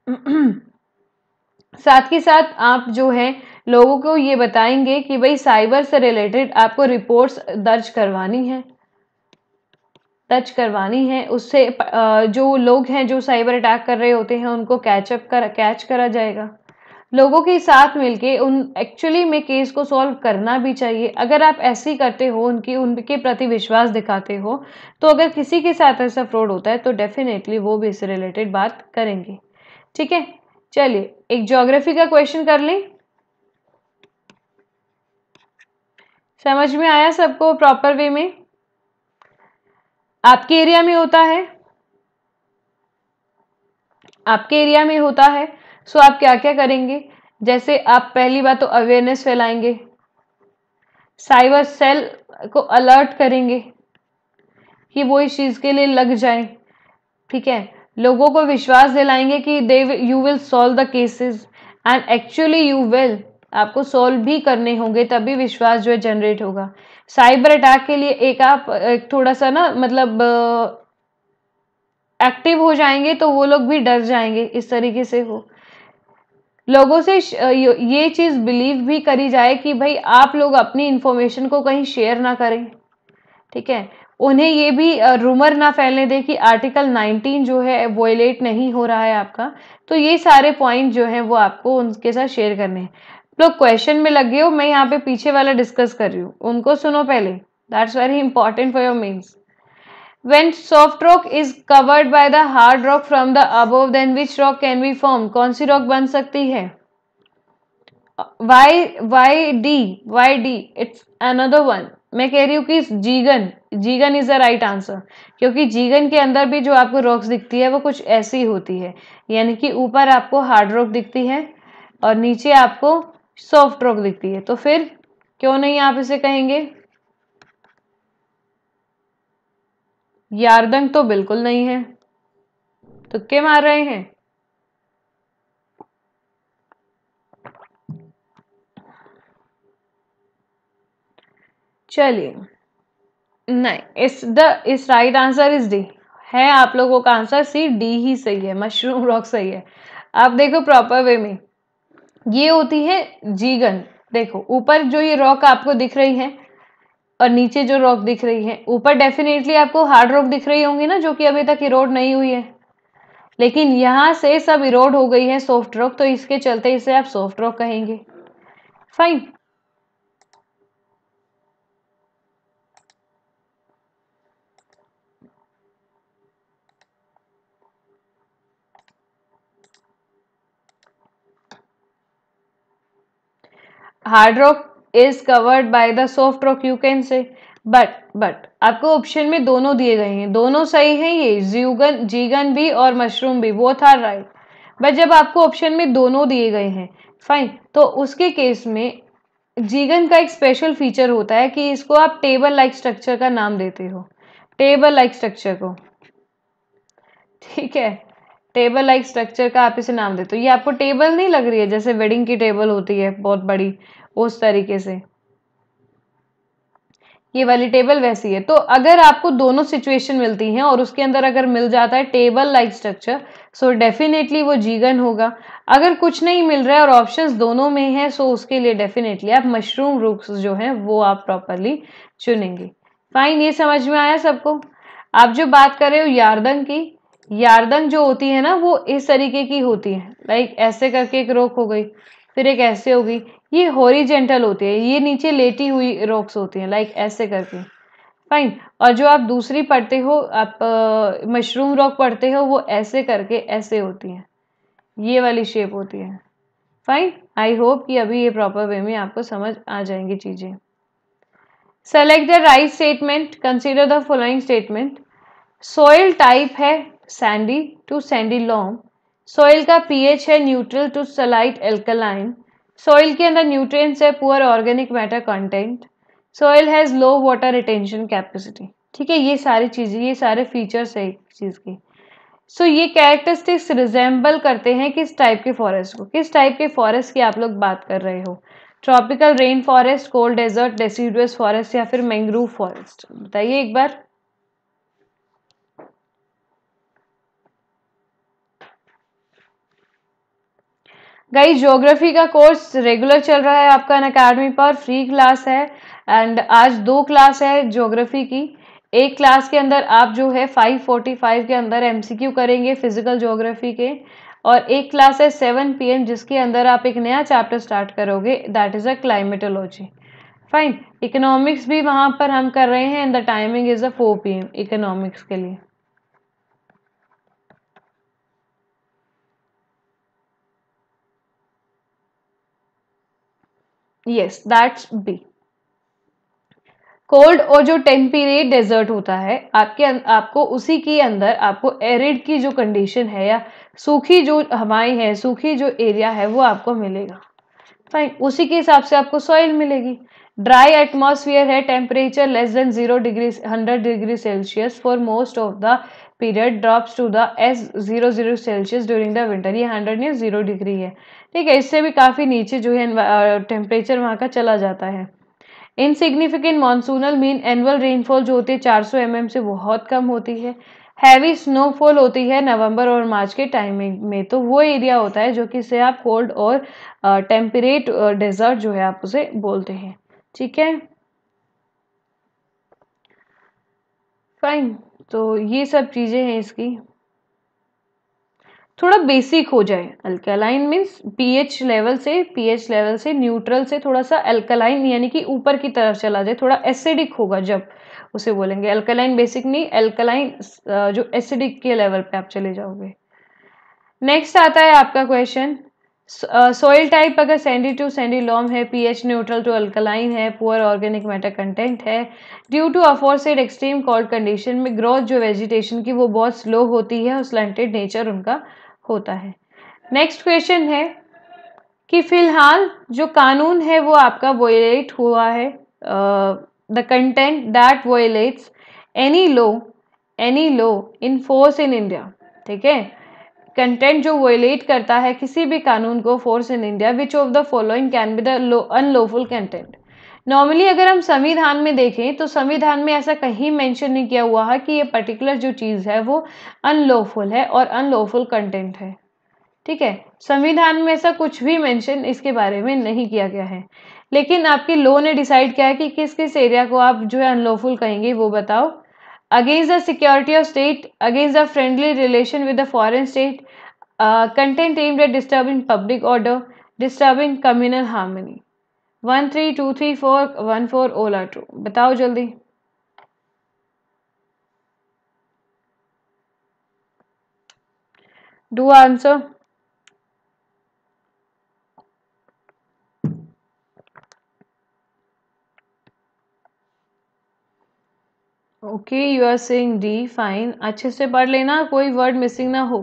साथ के साथ आप जो है लोगों को ये बताएंगे कि भाई साइबर से रिलेटेड आपको रिपोर्ट्स दर्ज करवानी है दर्ज करवानी है उससे जो लोग हैं जो साइबर अटैक कर रहे होते हैं उनको कैचअप कर कैच करा जाएगा लोगों के साथ मिलके उन एक्चुअली में केस को सॉल्व करना भी चाहिए अगर आप ऐसे ही करते हो उनकी उनके प्रति विश्वास दिखाते हो तो अगर किसी के साथ ऐसा फ्रॉड होता है तो डेफिनेटली वो भी इससे रिलेटेड बात करेंगे ठीक है चलिए एक जोग्राफी का क्वेश्चन कर लें समझ में आया सबको प्रॉपर वे में आपके एरिया में होता है आपके एरिया में होता है सो आप क्या क्या करेंगे जैसे आप पहली बार तो अवेयरनेस फैलाएंगे साइबर सेल को अलर्ट करेंगे कि वो इस चीज़ के लिए लग जाए ठीक है लोगों को विश्वास दिलाएंगे कि they you will solve the cases and actually you will आपको सोल्व भी करने होंगे तभी विश्वास जो है जनरेट होगा साइबर अटैक के लिए एक आप एक थोड़ा सा ना मतलब एक्टिव हो जाएंगे तो वो लोग भी डर जाएंगे इस तरीके से हो लोगों से ये चीज़ बिलीव भी करी जाए कि भाई आप लोग अपनी इन्फॉर्मेशन को कहीं शेयर ना करें ठीक है उन्हें ये भी रूमर ना फैलने दें कि आर्टिकल 19 जो है वोलेट नहीं हो रहा है आपका तो ये सारे पॉइंट जो हैं वो आपको उनके साथ शेयर करने हैं लोग क्वेश्चन में लगे हो मैं यहाँ पे पीछे वाला डिस्कस कर रही हूँ उनको सुनो पहले that's very important for your means when soft rock is covered by the hard rock from the above then which rock can be form कौन सी रॉक बन सकती है Y Y D Y D it's another one मैं कह रही हूँ कि जीगन जीगन इज द राइट आंसर क्योंकि जीगन के अंदर भी जो आपको रॉक्स दिखती है वो कुछ ऐसी होती है यानी कि ऊपर आपको हार्ड रॉक दिखती है और नीचे आपको सॉफ्ट रॉक दिखती है तो फिर क्यों नहीं आप इसे कहेंगे यारदंग तो बिल्कुल नहीं है तो के मार रहे हैं चलिए नहीं इस द इस राइट आंसर इज डी है आप लोगों का आंसर सी डी ही सही है मशरूम रॉक सही है आप देखो प्रॉपर वे में ये होती है जीगन देखो ऊपर जो ये रॉक आपको दिख रही है और नीचे जो रॉक दिख रही है ऊपर डेफिनेटली आपको हार्ड रॉक दिख रही होंगी ना जो कि अभी तक इरोड नहीं हुई है लेकिन यहाँ से सब इरोड हो गई है सॉफ्ट रॉक तो इसके चलते इसे आप सॉफ्ट रॉक कहेंगे fine hard rock is covered by the soft rock you can say but but आपको ऑप्शन में दोनों दिए गए हैं दोनों सही हैं ये जीगन जीगन भी और मशरूम भी बोथ आर राइट बट जब आपको ऑप्शन में दोनों दिए गए हैं फाइन तो उसके केस में जीगन का एक स्पेशल फीचर होता है कि इसको आप टेबल लाइक स्ट्रक्चर का नाम देते हो टेबल लाइक स्ट्रक्चर को ठीक है टेबल लाइक स्ट्रक्चर का आप इसे नाम देते हो ये आपको टेबल नहीं लग रही है जैसे वेडिंग की टेबल होती है बहुत बड़ी उस तरीके से ये वाली टेबल वैसी है तो अगर आपको दोनों सिचुएशन मिलती हैं और उसके अंदर अगर मिल जाता है table like structure so definitely वो जीगन होगा अगर कुछ नहीं मिल रहा है और ऑप्शंस दोनों में है सो so उसके लिए डेफिनेटली आप मशरूम रूक्स जो हैं वो आप प्रॉपरली चुनेंगे फाइन ये समझ में आया सबको आप जो बात कर रहे हो यारदंग की यारदंग जो होती है ना वो इस तरीके की होती है लाइक ऐसे करके एक रोक हो गई फिर एक ऐसे हो गई ये हॉरिजेंटल होती है ये नीचे लेटी हुई रोक्स होती हैं लाइक ऐसे करके फाइन और जो आप दूसरी पढ़ते हो आप मशरूम रॉक पढ़ते हो वो ऐसे करके ऐसे होती हैं ये वाली शेप होती है फाइन आई होप कि अभी ये प्रॉपर वे में आपको समझ आ जाएंगी चीज़ें select the right statement consider the following statement soil type है sandy to sandy loam soil का पीएच है neutral to slightly alkaline soil के अंदर न्यूट्रिएंट्स है poor organic matter content soil has low water retention capacity ठीक है ये सारी चीज़ें ये सारे फीचर्स है चीज़ की सो so, ये कैरेक्टरिस्टिक्स रिजेंबल करते हैं किस टाइप के फॉरेस्ट को किस टाइप के फॉरेस्ट की आप लोग बात कर रहे हो tropical rain forest cold desert deciduous forest या फिर मैंग्रोव फॉरेस्ट बताइए एक बार गाइस ज्योग्राफी का कोर्स रेगुलर चल रहा है आपका अन अकेडमी पर फ्री क्लास है एंड आज दो क्लास है ज्योग्राफी की एक क्लास के अंदर आप जो है 545 के अंदर एमसीक्यू करेंगे फिजिकल ज्योग्राफी के और एक क्लास है 7 पीएम जिसके अंदर आप एक नया चैप्टर स्टार्ट करोगे that is a climatology fine economics भी वहाँ पर हम कर रहे हैं and the timing is a four P economics के लिए यस दैट्स बी कोल्ड और जो टेम्परेट डेजर्ट होता है आपके अं-, आपको उसी के अंदर आपको एरिड की जो कंडीशन है या सूखी जो हवाएं हैं सूखी जो एरिया है वो आपको मिलेगा फाइन उसी के हिसाब से आपको सॉइल मिलेगी ड्राई एटमोसफियर है temperature less than zero degree hundred degree Celsius for most of the period drops to the as zero zero Celsius during the winter ये हंड्रेड या जीरो डिग्री है ठीक है इससे भी काफ़ी नीचे जो है टेम्परेचर वहाँ का चला जाता है insignificant monsoonal mean annual rainfall जो होती है 400 सौ mm से बहुत कम होती है हैवी स्नोफॉल होती है नवंबर और मार्च के टाइमिंग में तो वो एरिया होता है जो कि से आप कोल्ड और टेम्परेट डेजर्ट जो है आप उसे बोलते हैं ठीक है फाइन तो ये सब चीज़ें हैं इसकी थोड़ा बेसिक हो जाए अल्कलाइन मीन्स पीएच लेवल से पीएच लेवल से न्यूट्रल से थोड़ा सा अल्कलाइन यानी कि ऊपर की तरफ चला जाए थोड़ा एसिडिक होगा जब उसे बोलेंगे अल्कलाइन बेसिक नहीं अल्कलाइन जो एसिडिक के लेवल पे आप चले जाओगे नेक्स्ट आता है आपका क्वेश्चन सॉइल टाइप अगर सैंडी टू सैंडी लॉम है पीएच न्यूट्रल टू अल्कलाइन है पुअर ऑर्गेनिक मैटर कंटेंट है due to aforesaid extreme cold condition में ग्रोथ जो वेजिटेशन की वो बहुत स्लो होती है और स्लेंटेड नेचर उनका होता है नेक्स्ट क्वेश्चन है कि फिलहाल जो कानून है वो आपका वोलेट हुआ है the content that violates any law any law in force in India ठीक है कंटेंट जो वोलेट करता है किसी भी कानून को force in India which of the following can be the unlawful content normally अगर हम संविधान में देखें तो संविधान में ऐसा कहीं मेंशन नहीं किया हुआ है कि ये पर्टिकुलर जो चीज़ है वो अनलॉफुल है और अनलॉफुल कंटेंट है ठीक है संविधान में ऐसा कुछ भी मेंशन इसके बारे में नहीं किया गया है लेकिन आपके लॉ ने डिसाइड किया है कि किस किस एरिया को आप जो है अनलॉफुल कहेंगे वो बताओ against the security of state against the friendly relation with the foreign state content aimed at disturbing public order disturbing communal harmony one three two three four one four all true बताओ जल्दी do answer okay you are saying D fine अच्छे से पढ़ लेना कोई word missing ना हो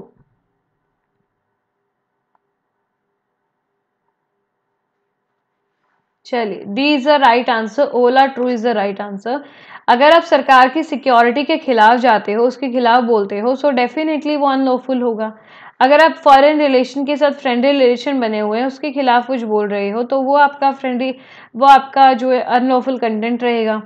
चलिए D is the right answer all true is the right answer अगर आप सरकार की सिक्योरिटी के खिलाफ जाते हो उसके खिलाफ बोलते हो सो डेफिनेटली वो अनलॉफुल होगा अगर आप फॉरेन रिलेशन के साथ फ्रेंडली रिलेशन बने हुए हैं उसके खिलाफ कुछ बोल रहे हो तो वो आपका फ्रेंडली वो आपका जो है अनलॉफुल कंटेंट रहेगा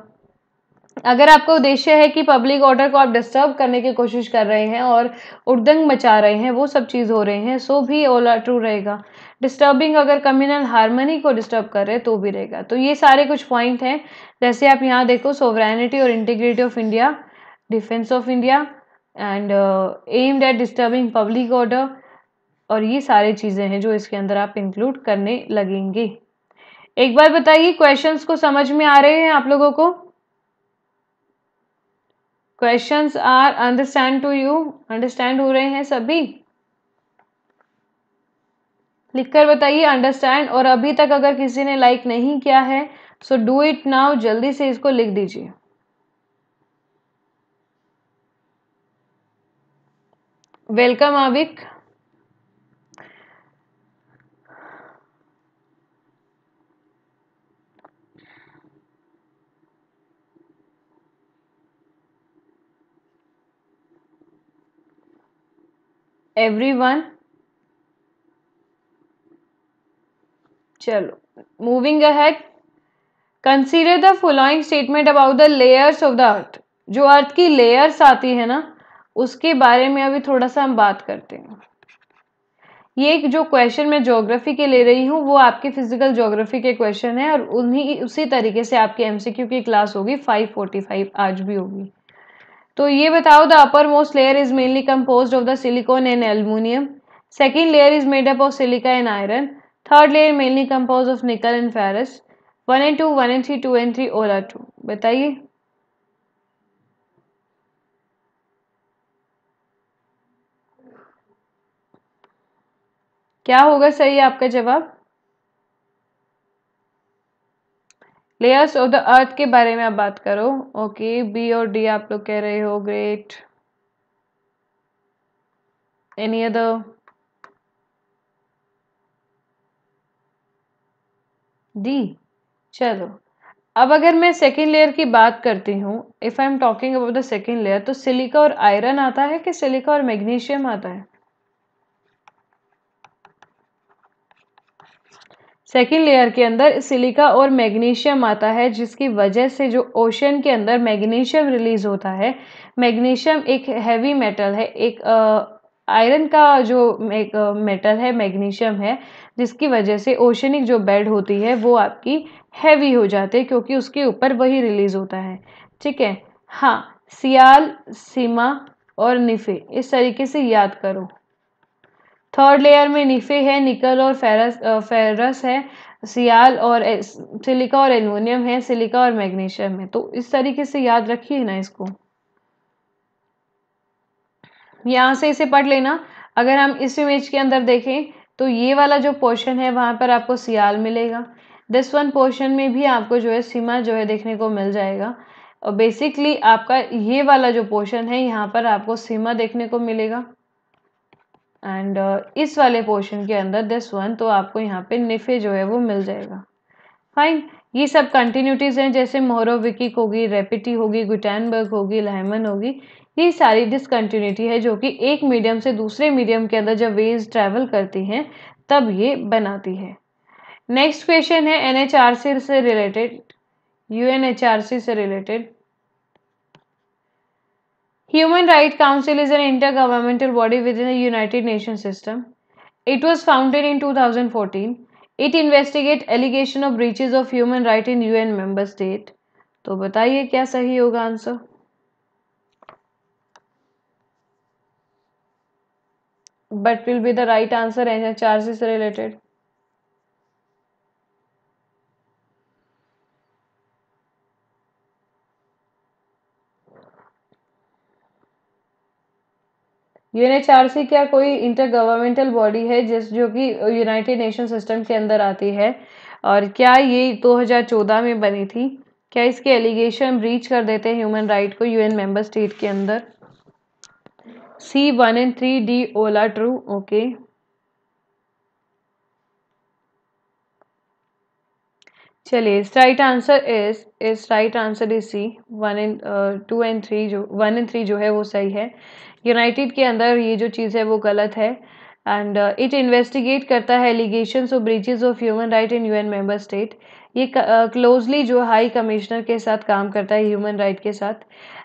अगर आपका उद्देश्य है कि पब्लिक ऑर्डर को आप डिस्टर्ब करने की कोशिश कर रहे हैं और उड़दंग मचा रहे हैं वो सब चीज़ हो रहे हैं सो भी ओला ट्रू रहेगा डिस्टर्बिंग अगर कम्युनल हारमोनी को डिस्टर्ब कर रहे तो भी रहेगा तो ये सारे कुछ पॉइंट हैं जैसे आप यहाँ देखो सोवरेनिटी और integrity of India defence of India and aimed at disturbing public order और ये सारी चीज़ें हैं जो इसके अंदर आप इंक्लूड करने लगेंगे एक बार बताइए क्वेश्चंस को समझ में आ रहे हैं आप लोगों को questions are understand to you understand हो रहे हैं सभी लिखकर बताइए अंडरस्टैंड और अभी तक अगर किसी ने लाइक नहीं किया है सो डू इट नाउ जल्दी से इसको लिख दीजिए वेलकम आविक everyone चलो moving ahead consider the following statement about the layers of the earth जो अर्थ की लेयर्स आती है ना उसके बारे में अभी थोड़ा सा हम बात करते हैं ये जो क्वेश्चन मैं ज्योग्राफी के ले रही हूँ वो आपके फिजिकल ज्योग्राफी के क्वेश्चन है और उन्हीं उसी तरीके से आपके एमसीक्यू की क्लास होगी 545 आज भी होगी तो ये बताओ the upper most layer is mainly compose of the silicon and aluminium second layer is made up of silica and iron third layer mainly compose of nickel and ferrous one and two one and three two and three all true बताइए क्या होगा सही आपका जवाब layers of the अर्थ के बारे में आप बात करो ओके बी और डी आप लोग कह रहे हो ग्रेट एनी अदर डी चलो अब अगर मैं सेकेंड लेयर की बात करती हूँ if I am talking about the second layer तो सिलिका और आयरन आता है कि सिलिका और मैग्नीशियम आता है सेकेंड लेयर के अंदर सिलिका और मैग्नीशियम आता है जिसकी वजह से जो ओशन के अंदर मैग्नीशियम रिलीज होता है मैग्नीशियम एक हैवी मेटल है एक आयरन का जो मेटल है मैग्नीशियम है जिसकी वजह से ओशनिक जो बेड होती है वो आपकी हैवी हो जाती है क्योंकि उसके ऊपर वही रिलीज़ होता है ठीक है हाँ सियाल सीमा और निफ़े इस तरीके से याद करो थर्ड लेयर में निफ़े है निकल और फेरस फेरस है सियाल और सिलिका और एलमोनियम है सिलिका और मैग्नीशियम है तो इस तरीके से याद रखिए ना इसको यहाँ से इसे पढ़ लेना अगर हम इस इमेज के अंदर देखें तो ये वाला जो पोर्शन है वहाँ पर आपको सियाल मिलेगा दिस वन पोर्शन में भी आपको जो है सीमा जो है देखने को मिल जाएगा और बेसिकली आपका ये वाला जो पोर्शन है यहाँ पर आपको सीमा देखने को मिलेगा एंड uh, इस वाले पोर्शन के अंदर दिस वन तो आपको यहाँ पे निफे जो है वो मिल जाएगा फाइन ये सब कंटिन्यूटीज़ हैं जैसे मोहरोविकिक होगी रेपिटी होगी गुटैनबर्ग होगी लेमन होगी ये सारी डिसकन्टिन्यूटी है जो कि एक मीडियम से दूसरे मीडियम के अंदर जब वेव्स ट्रैवल करती हैं तब ये बनाती है नेक्स्ट क्वेश्चन है एन से रिलेटेड यू से related human right council is an intergovernmental body within United Nation system it was founded in two thousand fourteen it investigate allegation of breaches of human right in U N member state तो बताइए क्या सही होगा answer but will be the right answer and the charge is related UNHRC क्या कोई inter intergovernmental body है जिस जो कि यूनाइटेड नेशन सिस्टम के अंदर आती है और क्या ये 2014 में बनी थी क्या इसके एलिगेशन ब्रीच कर देते हैं ह्यूमन राइट को यूएन मेंबर स्टेट के अंदर C one and three D all true okay चलिए right answer is is right answer is C one and two and three जो वन एंड थ्री जो है वो सही है यूनाइटेड के अंदर ये जो चीज़ है वो गलत है एंड इट इन्वेस्टिगेट करता है allegation of breaches of human right in UN member state ये क्लोजली जो हाई कमिश्नर के साथ काम करता है ह्यूमन राइट के साथ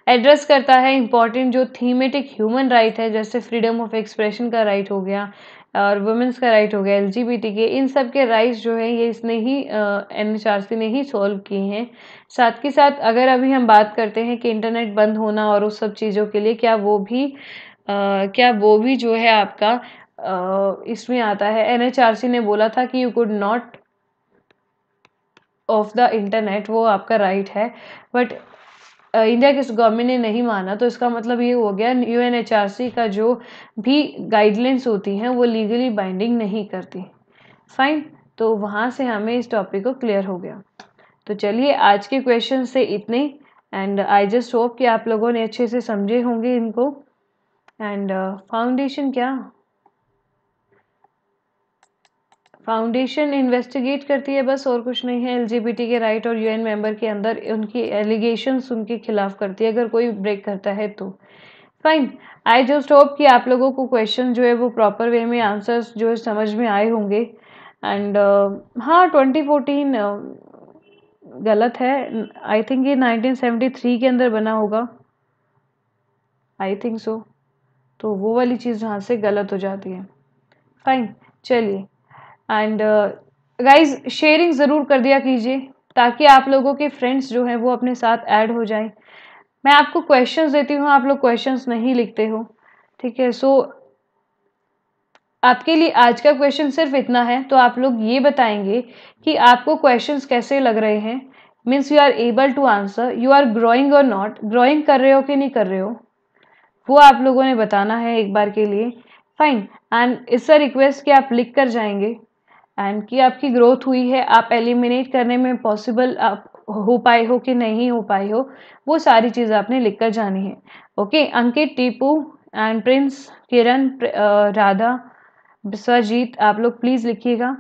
एड्रेस करता है इम्पॉर्टेंट जो थीमेटिक ह्यूमन राइट है जैसे फ्रीडम ऑफ एक्सप्रेशन का राइट हो गया और वुमेंस का राइट हो गया एल के इन सब के राइट्स जो है ये इसने ही एन एच ने ही सॉल्व किए हैं साथ के साथ अगर अभी हम बात करते हैं कि इंटरनेट बंद होना और उस सब चीज़ों के लिए क्या वो भी आ, क्या वो भी जो है आपका आ, इसमें आता है एन ने बोला था कि you could not of the internet वो आपका राइट है बट इंडिया की गवर्नमेंट ने नहीं माना तो इसका मतलब ये हो गया यू का जो भी गाइडलाइंस होती हैं वो लीगली बाइंडिंग नहीं करती फाइन तो वहाँ से हमें इस टॉपिक को क्लियर हो गया तो चलिए आज के क्वेश्चन से इतने एंड आई जस्ट होप कि आप लोगों ने अच्छे से समझे होंगे इनको एंड फाउंडेशन uh, क्या फाउंडेशन इन्वेस्टिगेट करती है बस और कुछ नहीं है एल के राइट और यूएन मेंबर के अंदर उनकी एलिगेशन उनके खिलाफ करती है अगर कोई ब्रेक करता है तो फाइन आई जस्ट होप कि आप लोगों को क्वेश्चन जो है वो प्रॉपर वे में आंसर्स जो है समझ में आए होंगे एंड uh, हाँ ट्वेंटी फोर्टीन uh, गलत है आई थिंक ये नाइनटीन सेवेंटी थ्री के अंदर बना होगा आई थिंक सो तो वो वाली चीज़ यहाँ से गलत हो जाती है फाइन चलिए एंड गाइज शेयरिंग ज़रूर कर दिया कीजिए ताकि आप लोगों के फ्रेंड्स जो हैं वो अपने साथ ऐड हो जाएं मैं आपको क्वेश्चंस देती हूँ आप लोग क्वेश्चंस नहीं लिखते हो ठीक है सो आपके लिए आज का क्वेश्चन सिर्फ इतना है तो आप लोग ये बताएंगे कि आपको क्वेश्चंस कैसे लग रहे हैं means you are able to answer you are growing और नॉट ग्रोइंग कर रहे हो कि नहीं कर रहे हो वो आप लोगों ने बताना है एक बार के लिए फाइन एंड इससे रिक्वेस्ट कि आप लिख कर जाएंगे एंड कि आपकी ग्रोथ हुई है आप एलिमिनेट करने में पॉसिबल आप हो पाए हो कि नहीं हो पाए हो वो सारी चीज़ आपने लिख कर जानी है okay Ankit Tipu and Prince Kiran Radha Vishwajit आप लोग प्लीज़ लिखिएगा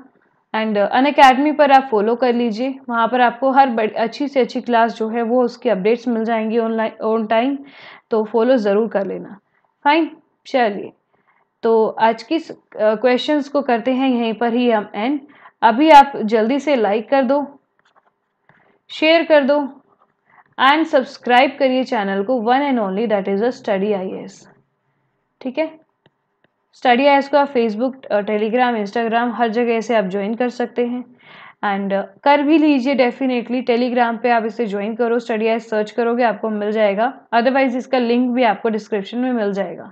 एंड अन अकेडमी पर आप फॉलो कर लीजिए वहाँ पर आपको हर बड़ी अच्छी से अच्छी क्लास जो है वो उसकी अपडेट्स मिल जाएंगी ऑनलाइन ऑन टाइम तो फॉलो ज़रूर कर लेना फाइन चलिए तो आज की क्वेश्चंस को करते हैं यहीं पर ही हम एंड अभी आप जल्दी से लाइक कर दो शेयर कर दो एंड सब्सक्राइब करिए चैनल को one and only that is a study I ठीक है स्टडी आई को आप फेसबुक टेलीग्राम इंस्टाग्राम हर जगह से आप ज्वाइन कर सकते हैं एंड uh, कर भी लीजिए डेफिनेटली टेलीग्राम पे आप इसे ज्वाइन करो स्टडी आई सर्च करोगे आपको मिल जाएगा अदरवाइज इसका लिंक भी आपको डिस्क्रिप्शन में मिल जाएगा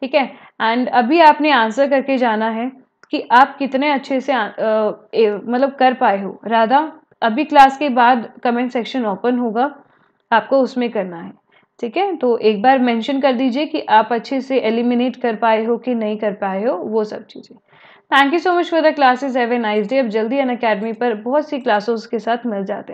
ठीक है एंड अभी आपने आंसर करके जाना है कि आप कितने अच्छे से मतलब कर पाए हो राधा अभी क्लास के बाद कमेंट सेक्शन ओपन होगा आपको उसमें करना है ठीक है तो एक बार मेंशन कर दीजिए कि आप अच्छे से एलिमिनेट कर पाए हो कि नहीं कर पाए हो वो सब चीज़ें thank you so much for the classes have a nice day अब जल्दी अन अकेडमी पर बहुत सी क्लासेस के साथ मिल जाते हैं